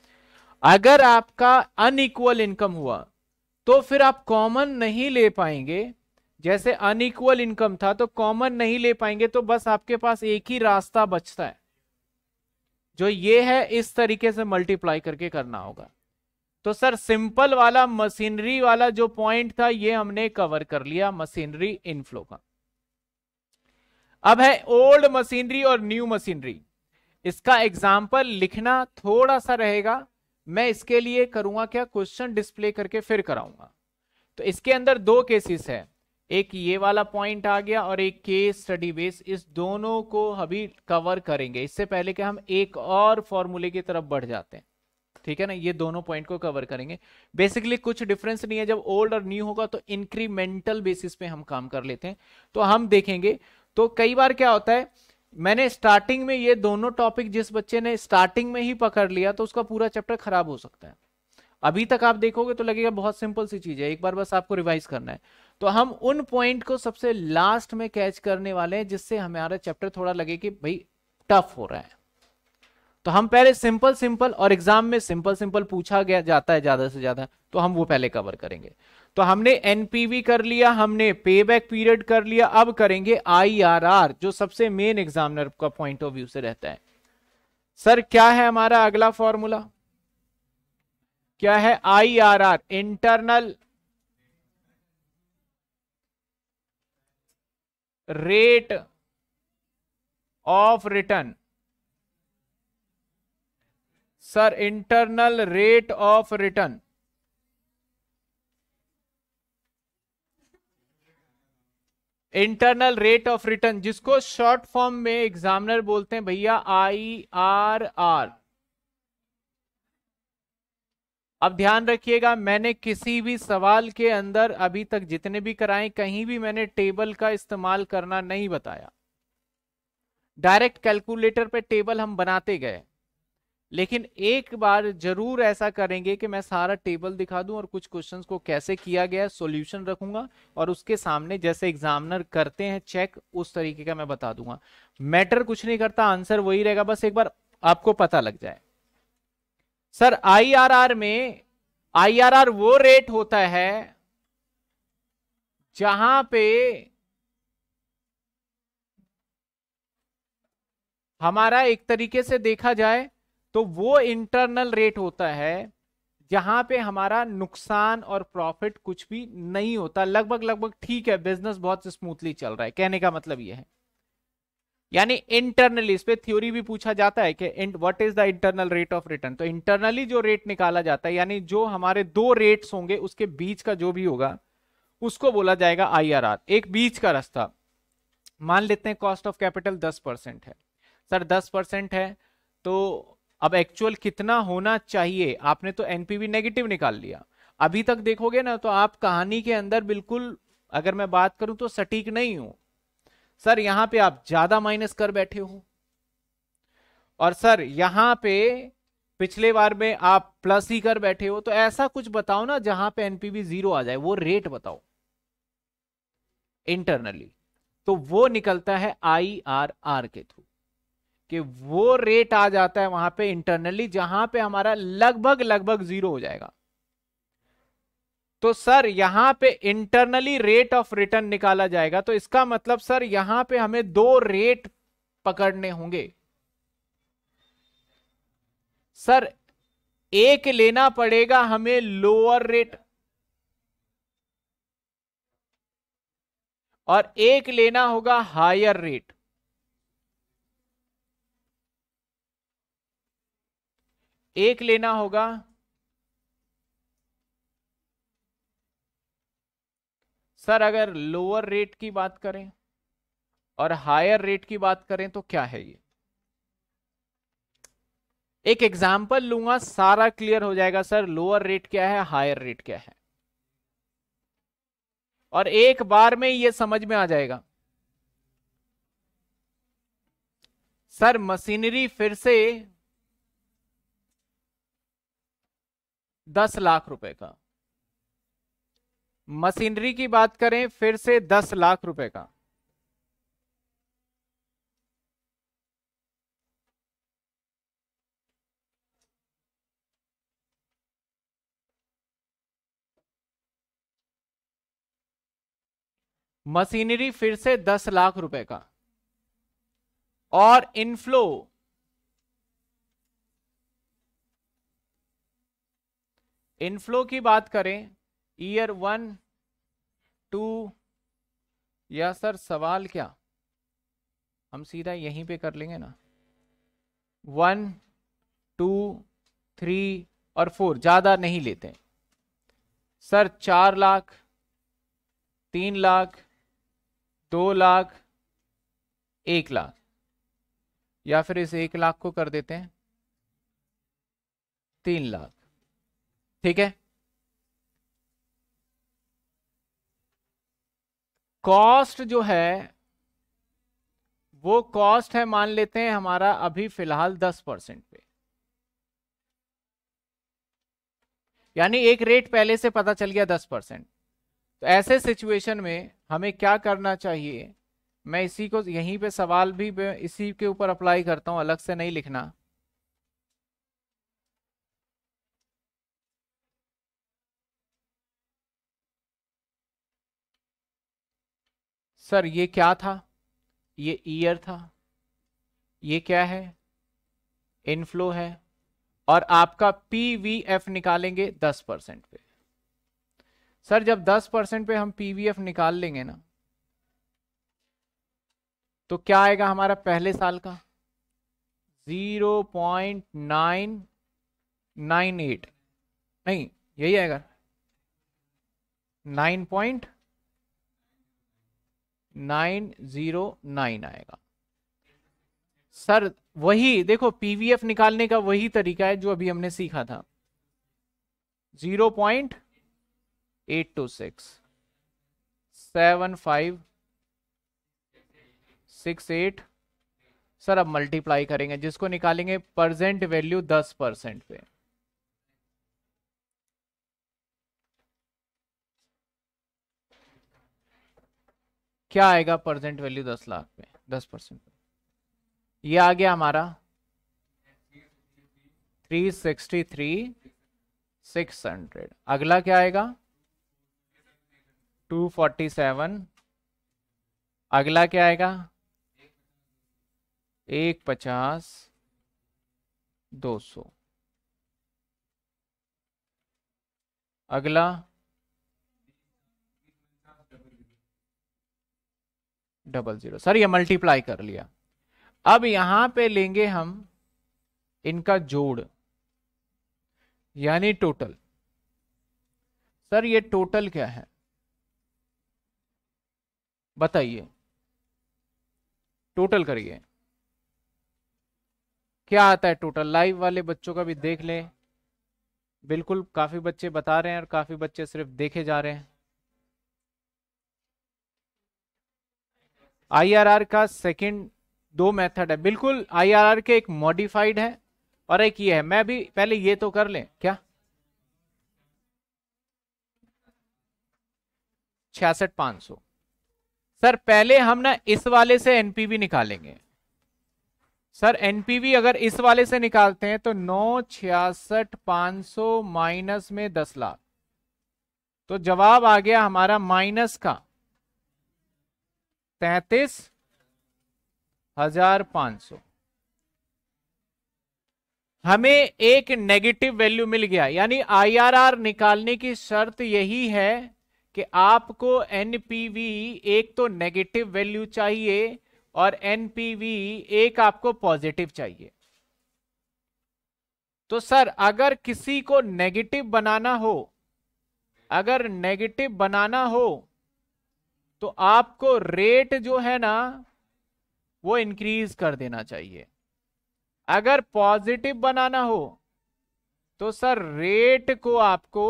S1: अगर आपका अनइक्वल इनकम हुआ तो फिर आप कॉमन नहीं ले पाएंगे जैसे अनइक्वल इनकम था तो कॉमन नहीं ले पाएंगे तो बस आपके पास एक ही रास्ता बचता है जो ये है इस तरीके से मल्टीप्लाई करके करना होगा तो सर सिंपल वाला मशीनरी वाला जो पॉइंट था ये हमने कवर कर लिया मशीनरी इनफ्लो का अब है ओल्ड मशीनरी और न्यू मशीनरी इसका एग्जाम्पल लिखना थोड़ा सा रहेगा मैं इसके लिए करूंगा क्या क्वेश्चन डिस्प्ले करके फिर कराऊंगा तो इसके अंदर दो केसेस है एक ये वाला पॉइंट आ गया और एक केस स्टडी बेस इस दोनों को अभी कवर करेंगे इससे पहले कि हम एक और फॉर्मूले की तरफ बढ़ जाते हैं ठीक है ना ये दोनों पॉइंट को कवर करेंगे बेसिकली कुछ डिफरेंस नहीं है जब ओल्ड और न्यू होगा तो इंक्रीमेंटल बेसिस पे हम काम कर लेते हैं तो हम देखेंगे तो कई बार क्या होता है मैंने स्टार्टिंग में ये दोनों टॉपिक जिस बच्चे ने स्टार्टिंग में ही पकड़ लिया तो उसका पूरा चैप्टर खराब हो सकता है अभी तक आप देखोगे तो लगेगा बहुत सिंपल सी चीज है एक बार बस आपको रिवाइज करना है तो हम उन पॉइंट को सबसे लास्ट में कैच करने वाले हैं जिससे हमारा चैप्टर थोड़ा लगे कि भाई टफ हो रहा है तो हम पहले सिंपल सिंपल और एग्जाम में सिंपल सिंपल पूछा गया जाता है ज्यादा से ज्यादा तो हम वो पहले कवर करेंगे तो हमने एनपीवी कर लिया हमने पे बैक पीरियड कर लिया अब करेंगे आई जो सबसे मेन एग्जामिनर का पॉइंट ऑफ व्यू से रहता है सर क्या है हमारा अगला फॉर्मूला क्या है I internal rate of return sir internal rate of return internal rate of return जिसको शॉर्ट फॉर्म में एग्जामिनर बोलते हैं भैया आई आर आर अब ध्यान रखिएगा मैंने किसी भी सवाल के अंदर अभी तक जितने भी कराए कहीं भी मैंने टेबल का इस्तेमाल करना नहीं बताया डायरेक्ट कैलकुलेटर पे टेबल हम बनाते गए लेकिन एक बार जरूर ऐसा करेंगे कि मैं सारा टेबल दिखा दूं और कुछ क्वेश्चंस को कैसे किया गया सॉल्यूशन रखूंगा और उसके सामने जैसे एग्जामिनर करते हैं चेक उस तरीके का मैं बता दूंगा मैटर कुछ नहीं करता आंसर वही रहेगा बस एक बार आपको पता लग जाए सर आईआरआर में आईआरआर वो रेट होता है जहां पे हमारा एक तरीके से देखा जाए तो वो इंटरनल रेट होता है जहां पे हमारा नुकसान और प्रॉफिट कुछ भी नहीं होता लगभग लगभग ठीक है बिजनेस बहुत स्मूथली चल रहा है कहने का मतलब यह है यानी इंटरनली इस पर थ्योरी भी पूछा जाता है कि what is the internal rate of return तो इंटरनली जो रेट निकाला जाता है यानी जो हमारे दो रेट्स होंगे उसके बीच का जो भी होगा उसको बोला जाएगा आईआरआर एक बीच का रास्ता मान लेते हैं कॉस्ट ऑफ कैपिटल दस परसेंट है सर दस परसेंट है तो अब एक्चुअल कितना होना चाहिए आपने तो एनपीवी नेगेटिव निकाल लिया अभी तक देखोगे ना तो आप कहानी के अंदर बिल्कुल अगर मैं बात करूं तो सटीक नहीं हूं सर यहां पे आप ज्यादा माइनस कर बैठे हो और सर यहां पे पिछले बार में आप प्लस ही कर बैठे हो तो ऐसा कुछ बताओ ना जहां पे एनपीवी जीरो आ जाए वो रेट बताओ इंटरनली तो वो निकलता है आई आर आर के थ्रू कि वो रेट आ जाता है वहां पे इंटरनली जहां पे हमारा लगभग लगभग जीरो हो जाएगा तो सर यहां पे इंटरनली रेट ऑफ रिटर्न निकाला जाएगा तो इसका मतलब सर यहां पे हमें दो रेट पकड़ने होंगे सर एक लेना पड़ेगा हमें लोअर रेट और एक लेना होगा हायर रेट एक लेना होगा सर अगर लोअर रेट की बात करें और हायर रेट की बात करें तो क्या है ये एक एग्जाम्पल लूंगा सारा क्लियर हो जाएगा सर लोअर रेट क्या है हायर रेट क्या है और एक बार में ये समझ में आ जाएगा सर मशीनरी फिर से दस लाख रुपए का मशीनरी की बात करें फिर से दस लाख रुपए का मशीनरी फिर से दस लाख रुपए का और इनफ्लो इनफ्लो की बात करें ईयर वन टू या सर सवाल क्या हम सीधा यहीं पे कर लेंगे ना वन टू थ्री और फोर ज़्यादा नहीं लेते सर चार लाख तीन लाख दो लाख एक लाख या फिर इस एक लाख को कर देते हैं तीन लाख ठीक है कॉस्ट जो है वो कॉस्ट है मान लेते हैं हमारा अभी फिलहाल दस परसेंट पे यानी एक रेट पहले से पता चल गया दस परसेंट तो ऐसे सिचुएशन में हमें क्या करना चाहिए मैं इसी को यहीं पे सवाल भी इसी के ऊपर अप्लाई करता हूं अलग से नहीं लिखना सर ये क्या था ये ईयर था ये क्या है इनफ्लो है और आपका पीवीएफ निकालेंगे 10 परसेंट पे सर जब 10 परसेंट पे हम पीवीएफ निकाल लेंगे ना तो क्या आएगा हमारा पहले साल का 0.998 नहीं यही आएगा पॉइंट नाइन जीरो नाइन आएगा सर वही देखो पीवीएफ निकालने का वही तरीका है जो अभी हमने सीखा था zero point eight two six seven five six eight sir अब मल्टीप्लाई करेंगे जिसको निकालेंगे परसेंट वैल्यू दस परसेंट पे क्या आएगा परसेंट वैल्यू दस लाख पे दस परसेंट ये आ गया हमारा three sixty three six hundred अगला क्या आएगा टू फोर्टी सेवन अगला क्या आएगा एक पचास दो सौ अगला डबल जीरो सर ये मल्टीप्लाई कर लिया अब यहां पे लेंगे हम इनका जोड़ यानी टोटल सर ये टोटल क्या है बताइए टोटल करिए क्या आता है टोटल लाइव वाले बच्चों का भी देख लें बिल्कुल काफ़ी बच्चे बता रहे हैं और काफ़ी बच्चे सिर्फ देखे जा रहे हैं आईआरआर का सेकंड दो मेथड है बिल्कुल आईआरआर के एक मॉडिफाइड है और एक ये है मैं भी पहले ये तो कर लें क्या छियासठ पांच सौ सर पहले हम ना इस वाले से एनपीवी निकालेंगे सर एनपीवी अगर इस वाले से निकालते हैं तो नौ छियासठ पांच सौ माइनस में दस लाख तो जवाब आ गया हमारा माइनस का तैतीस हजार पांच सौ हमें एक नेगेटिव वैल्यू मिल गया यानी आईआरआर निकालने की शर्त यही है कि आपको एनपीवी एक तो नेगेटिव वैल्यू चाहिए और एनपीवी एक आपको पॉजिटिव चाहिए तो सर अगर किसी को नेगेटिव बनाना हो अगर नेगेटिव बनाना हो तो आपको रेट जो है ना वो इंक्रीज कर देना चाहिए अगर पॉजिटिव बनाना हो तो सर रेट को आपको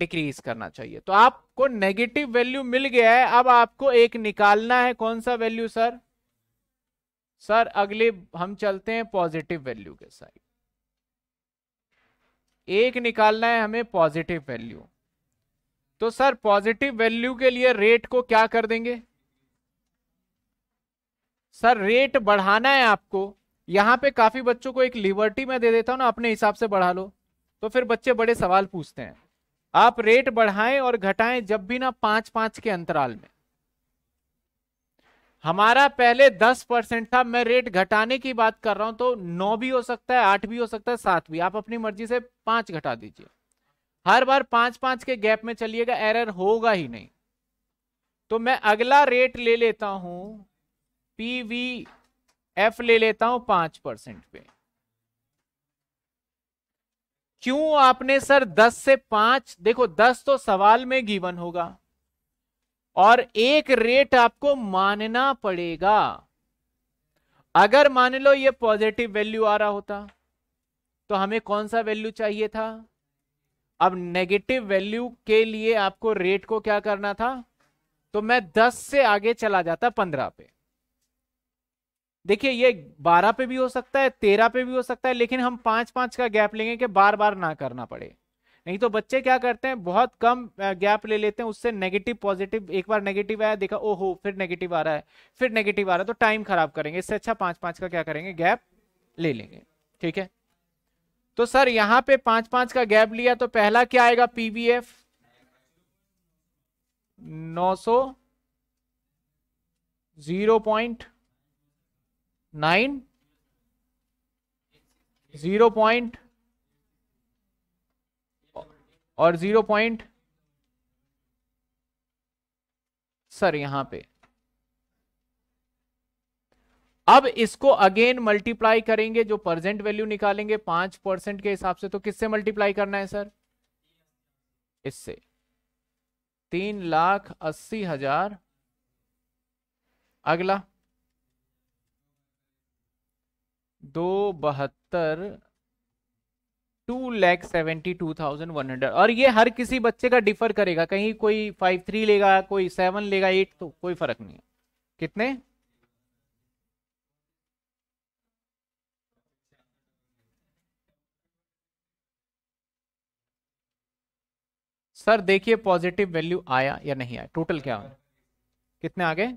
S1: डिक्रीज करना चाहिए तो आपको नेगेटिव वैल्यू मिल गया है अब आपको एक निकालना है कौन सा वैल्यू सर सर अगले हम चलते हैं पॉजिटिव वैल्यू के साइड एक निकालना है हमें पॉजिटिव वैल्यू तो सर पॉजिटिव वैल्यू के लिए रेट को क्या कर देंगे सर रेट बढ़ाना है आपको यहां पे काफी बच्चों को एक लिबर्टी में दे देता हूं ना अपने हिसाब से बढ़ा लो तो फिर बच्चे बड़े सवाल पूछते हैं आप रेट बढ़ाएं और घटाएं जब भी ना पांच पांच के अंतराल में हमारा पहले दस परसेंट था मैं रेट घटाने की बात कर रहा हूं तो नौ भी हो सकता है आठ भी हो सकता है सात भी आप अपनी मर्जी से पांच घटा दीजिए हर बार पांच पांच के गैप में चलिएगा एरर होगा ही नहीं तो मैं अगला रेट ले लेता हूं पीवी एफ ले लेता हूं पांच परसेंट पे क्यों आपने सर दस से पांच देखो दस तो सवाल में गिवन होगा और एक रेट आपको मानना पड़ेगा अगर मान लो ये पॉजिटिव वैल्यू आ रहा होता तो हमें कौन सा वैल्यू चाहिए था अब नेगेटिव वैल्यू के लिए आपको रेट को क्या करना था तो मैं 10 से आगे चला जाता 15 पे देखिए ये 12 पे भी हो सकता है 13 पे भी हो सकता है लेकिन हम पांच पांच का गैप लेंगे कि बार बार ना करना पड़े नहीं तो बच्चे क्या करते हैं बहुत कम गैप ले लेते हैं उससे नेगेटिव पॉजिटिव एक बार नेगेटिव आया देखा ओहो फिर नेगेटिव आ रहा है फिर नेगेटिव आ रहा है तो टाइम खराब करेंगे इससे अच्छा पांच पांच का क्या करेंगे गैप ले लेंगे ठीक है तो सर यहां पे पांच पांच का गैप लिया तो पहला क्या आएगा पीबीएफ नौ सौ zero point nine zero point और जीरो पॉइंट सर यहां पे अब इसको अगेन मल्टीप्लाई करेंगे जो परसेंट वैल्यू निकालेंगे पांच परसेंट के हिसाब से तो किससे मल्टीप्लाई करना है सर इससे तीन लाख अस्सी हजार अगला दो बहत्तर two lakh seventy two thousand one hundred और ये हर किसी बच्चे का डिफर करेगा कहीं कोई फाइव थ्री लेगा कोई सेवन लेगा एट तो कोई फर्क नहीं है कितने सर देखिए पॉजिटिव वैल्यू आया या नहीं आया टोटल क्या है कितने आ गए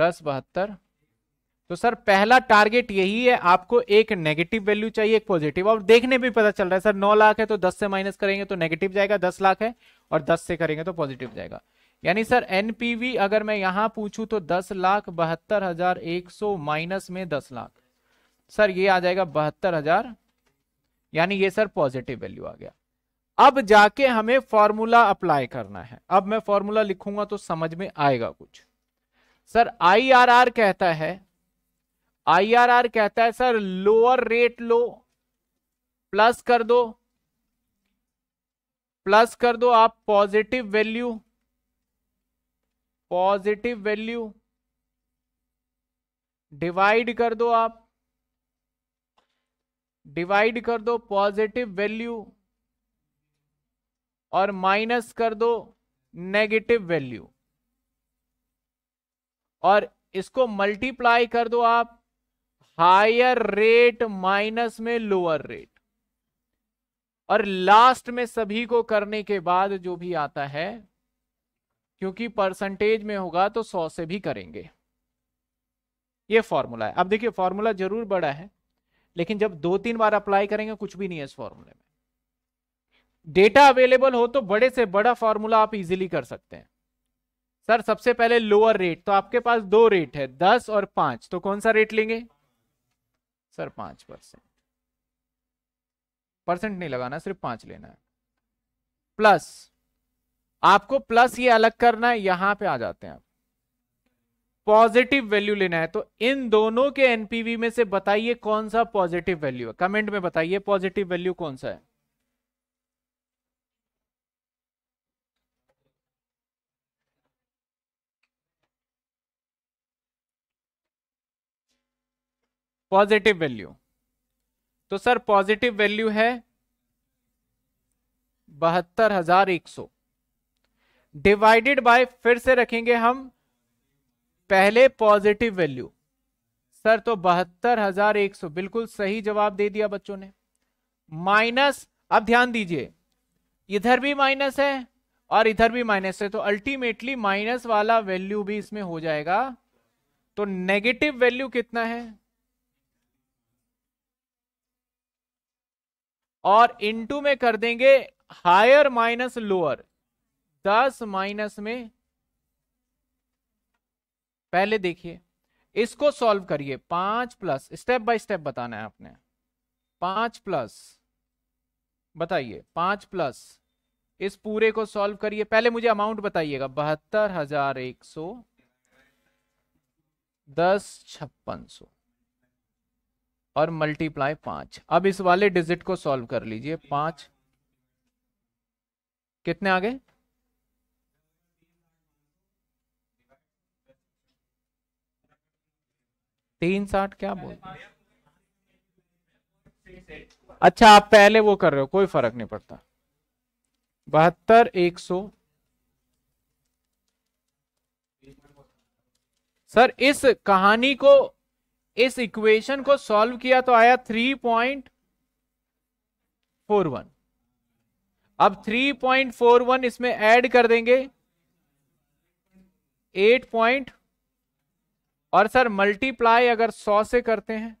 S1: दस बहत्तर तो सर पहला टारगेट यही है आपको एक नेगेटिव वैल्यू चाहिए एक पॉजिटिव और देखने भी पता चल रहा है सर नौ लाख है तो दस से माइनस करेंगे तो नेगेटिव जाएगा दस लाख है और दस से करेंगे तो पॉजिटिव जाएगा यानी सर एनपीवी अगर मैं यहां पूछूं तो दस लाख बहत्तर हजार एक सौ माइनस में दस लाख सर ये आ जाएगा बहत्तर हजार यानी ये सर पॉजिटिव वैल्यू आ गया अब जाके हमें फॉर्मूला अप्लाई करना है अब मैं फॉर्मूला लिखूंगा तो समझ में आएगा कुछ सर आईआरआर कहता है आईआरआर कहता है सर लोअर रेट लो प्लस कर दो प्लस कर दो आप positive value positive value divide कर दो आप डिवाइड कर दो पॉजिटिव वैल्यू और माइनस कर दो नेगेटिव वैल्यू और इसको मल्टीप्लाई कर दो आप हायर रेट माइनस में लोअर रेट और लास्ट में सभी को करने के बाद जो भी आता है क्योंकि परसेंटेज में होगा तो सौ से भी करेंगे ये फॉर्मूला है अब देखिए फॉर्मूला जरूर बड़ा है लेकिन जब दो तीन बार अप्लाई करेंगे कुछ भी नहीं है इस फॉर्मूले में डेटा अवेलेबल हो तो बड़े से बड़ा फॉर्मूला आप इजीली कर सकते हैं सर सबसे पहले लोअर रेट तो आपके पास दो रेट है दस और पांच तो कौन सा रेट लेंगे सर पांच परसेंट परसेंट नहीं लगाना सिर्फ पांच लेना है प्लस आपको प्लस ये अलग करना है यहां पे आ जाते हैं आप पॉजिटिव वैल्यू लेना है तो इन दोनों के एनपीवी में से बताइए कौन सा पॉजिटिव वैल्यू है कमेंट में बताइए पॉजिटिव वैल्यू कौन सा है पॉजिटिव वैल्यू तो सर पॉजिटिव वैल्यू है बहत्तर हजार एक सौ डिवाइडेड बाय फिर से रखेंगे हम पहले पॉजिटिव वैल्यू सर तो बहत्तर हजार एक सौ बिल्कुल सही जवाब दे दिया बच्चों ने माइनस अब ध्यान दीजिए इधर भी माइनस है और इधर भी माइनस है तो अल्टीमेटली माइनस वाला वैल्यू भी इसमें हो जाएगा तो नेगेटिव वैल्यू कितना है और इनटू में कर देंगे हायर माइनस लोअर दस माइनस में पहले देखिए इसको सॉल्व करिए पांच प्लस स्टेप बाय स्टेप बताना है आपने पांच प्लस बताइए पांच प्लस इस पूरे को सॉल्व करिए पहले मुझे अमाउंट बताइएगा बहत्तर हजार एक सौ दस छप्पन सौ और मल्टीप्लाई पांच अब इस वाले डिजिट को सॉल्व कर लीजिए पांच कितने आ गए तीन साठ क्या बोलते अच्छा आप पहले वो कर रहे हो कोई फर्क नहीं पड़ता बहत्तर एक सौ सर इस कहानी को इस इक्वेशन को सॉल्व किया तो आया थ्री पॉइंट फोर वन अब थ्री पॉइंट फोर वन इसमें ऐड कर देंगे एट पॉइंट और सर मल्टीप्लाई अगर सौ से करते हैं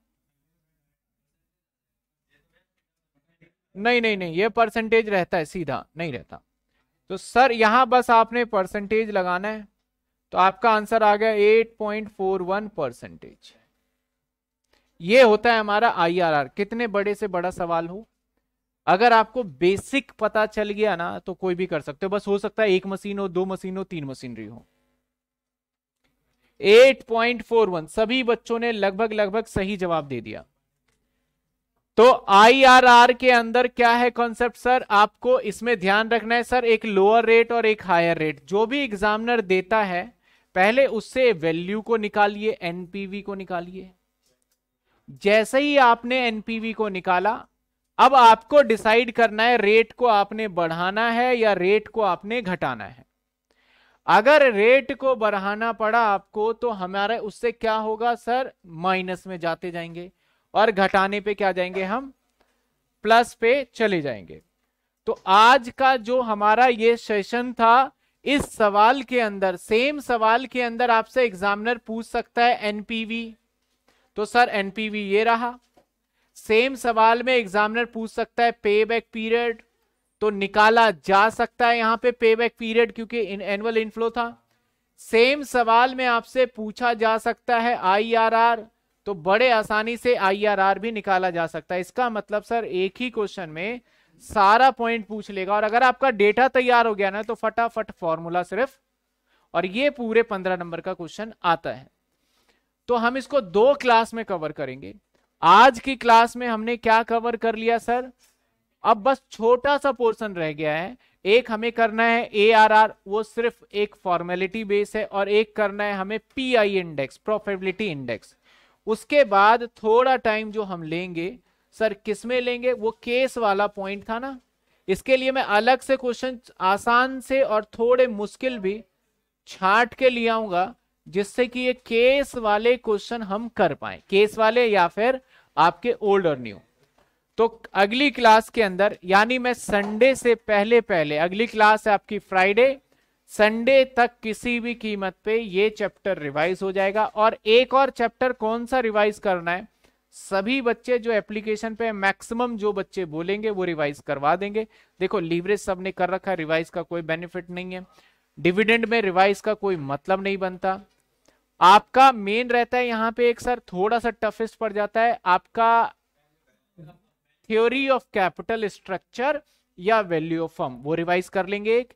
S1: नहीं नहीं नहीं ये परसेंटेज रहता है सीधा नहीं रहता तो सर यहां बस आपने परसेंटेज लगाना है तो आपका आंसर आ गया eight point four one percentage ये होता है हमारा आर कितने बड़े से बड़ा सवाल हो अगर आपको बेसिक पता चल गया ना तो कोई भी कर सकते हो बस हो सकता है एक मशीन हो दो मशीन हो तीन मशीनरी हो 8.41 सभी बच्चों ने लगभग लगभग सही जवाब दे दिया तो आर के अंदर क्या है कॉन्सेप्ट सर आपको इसमें ध्यान रखना है सर एक लोअर रेट और एक हायर रेट जो भी एग्जामिनर देता है पहले उससे वैल्यू को निकालिए एनपीवी को निकालिए जैसे ही आपने एनपीवी को निकाला अब आपको डिसाइड करना है रेट को आपने बढ़ाना है या रेट को आपने घटाना है अगर रेट को बढ़ाना पड़ा आपको तो हमारे उससे क्या होगा सर माइनस में जाते जाएंगे और घटाने पे क्या जाएंगे हम प्लस पे चले जाएंगे तो आज का जो हमारा ये सेशन था इस सवाल के अंदर सेम सवाल के अंदर आपसे एग्जामिनर पूछ सकता है एनपीवी तो सर एनपीवी ये रहा सेम सवाल में एग्जामिनर पूछ सकता है पे बैक पीरियड तो निकाला जा सकता है यहां पे पे बैक पीरियड क्योंकि एनुअल इनफ्लो था सेम सवाल में आपसे पूछा जा सकता है आईआरआर तो बड़े आसानी से आईआरआर भी निकाला जा सकता है इसका मतलब सर एक ही क्वेश्चन में सारा पॉइंट पूछ लेगा और अगर आपका डेटा तैयार हो गया ना तो फटाफट फॉर्मूला सिर्फ और ये पूरे पंद्रह नंबर का क्वेश्चन आता है तो हम इसको दो क्लास में कवर करेंगे आज की क्लास में हमने क्या कवर कर लिया सर अब बस छोटा सा पोर्शन रह गया है एक हमें करना है आर वो सिर्फ एक फॉर्मेलिटी बेस है और एक करना है हमें P I index profitability index उसके बाद थोड़ा टाइम जो हम लेंगे सर किस में लेंगे वो केस वाला पॉइंट था ना इसके लिए मैं अलग से क्वेश्चन आसान से और थोड़े मुश्किल भी छाट के ले आऊंगा जिससे कि ये केस वाले क्वेश्चन हम कर पाए केस वाले या फिर आपके ओल्ड और न्यू तो अगली क्लास के अंदर यानी मैं संडे से पहले पहले अगली क्लास है आपकी फ्राइडे संडे तक किसी भी कीमत पे ये चैप्टर रिवाइज हो जाएगा और एक और चैप्टर कौन सा रिवाइज करना है सभी बच्चे जो एप्लीकेशन पे मैक्सिमम जो बच्चे बोलेंगे वो रिवाइज करवा देंगे देखो लीवरेज सबने कर रखा है रिवाइज का कोई बेनिफिट नहीं है डिविडेंड में रिवाइज का कोई मतलब नहीं बनता आपका मेन रहता है यहाँ पे एक सर थोड़ा सा टफेस्ट पड़ जाता है आपका थ्योरी ऑफ कैपिटल स्ट्रक्चर या वैल्यू ऑफ फर्म वो रिवाइज कर लेंगे एक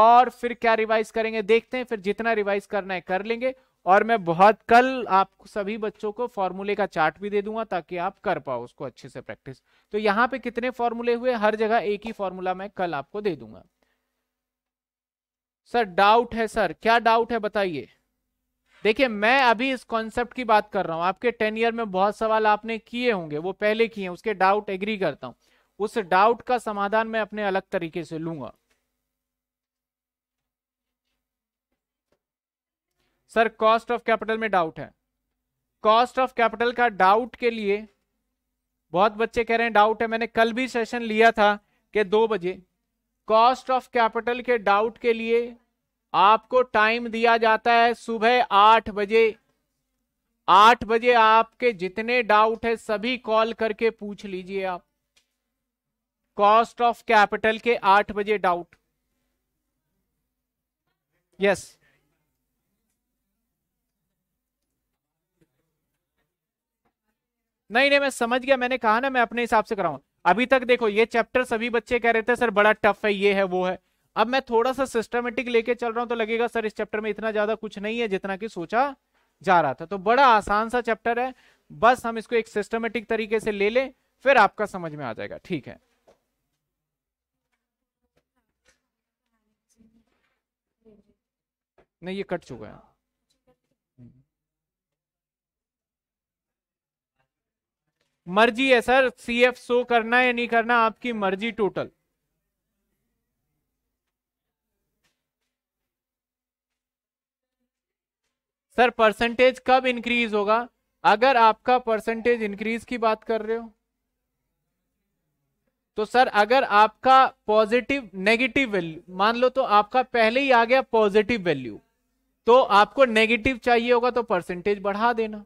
S1: और फिर क्या रिवाइज करेंगे देखते हैं फिर जितना रिवाइज करना है कर लेंगे और मैं बहुत कल आप सभी बच्चों को फॉर्मूले का चार्ट भी दे दूंगा ताकि आप कर पाओ उसको अच्छे से प्रैक्टिस तो यहाँ पे कितने फॉर्मूले हुए हर जगह एक ही फॉर्मूला मैं कल आपको दे दूंगा सर डाउट है सर क्या डाउट है बताइए देखिए मैं अभी इस कॉन्सेप्ट की बात कर रहा हूँ आपके टेन ईयर में बहुत सवाल आपने किए होंगे वो पहले किए हैं उसके डाउट एग्री करता हूँ उस डाउट का समाधान मैं अपने अलग तरीके से लूंगा सर कॉस्ट ऑफ कैपिटल में डाउट है कॉस्ट ऑफ कैपिटल का डाउट के लिए बहुत बच्चे कह रहे हैं डाउट है मैंने कल भी सेशन लिया था कि दो बजे कॉस्ट ऑफ कैपिटल के डाउट के लिए आपको टाइम दिया जाता है सुबह आठ बजे आठ बजे आपके जितने डाउट है सभी कॉल करके पूछ लीजिए आप कॉस्ट ऑफ कैपिटल के आठ बजे डाउट यस yes. नहीं नहीं मैं समझ गया मैंने कहा ना मैं अपने हिसाब से कराऊ अभी तक देखो ये चैप्टर सभी बच्चे कह रहे थे सर बड़ा टफ है ये है वो है अब मैं थोड़ा सा सिस्टमेटिक लेके चल रहा हूं तो लगेगा सर इस चैप्टर में इतना ज्यादा कुछ नहीं है जितना कि सोचा जा रहा था तो बड़ा आसान सा चैप्टर है बस हम इसको एक सिस्टमेटिक तरीके से ले लें फिर आपका समझ में आ जाएगा ठीक है नहीं ये कट चुका है मर्जी है सर सी एफ शो करना या नहीं करना आपकी मर्जी टोटल सर परसेंटेज कब इंक्रीज होगा अगर आपका परसेंटेज इंक्रीज की बात कर रहे हो तो सर अगर आपका पॉजिटिव नेगेटिव वैल्यू मान लो तो आपका पहले ही आ गया पॉजिटिव वैल्यू तो आपको नेगेटिव चाहिए होगा तो परसेंटेज बढ़ा देना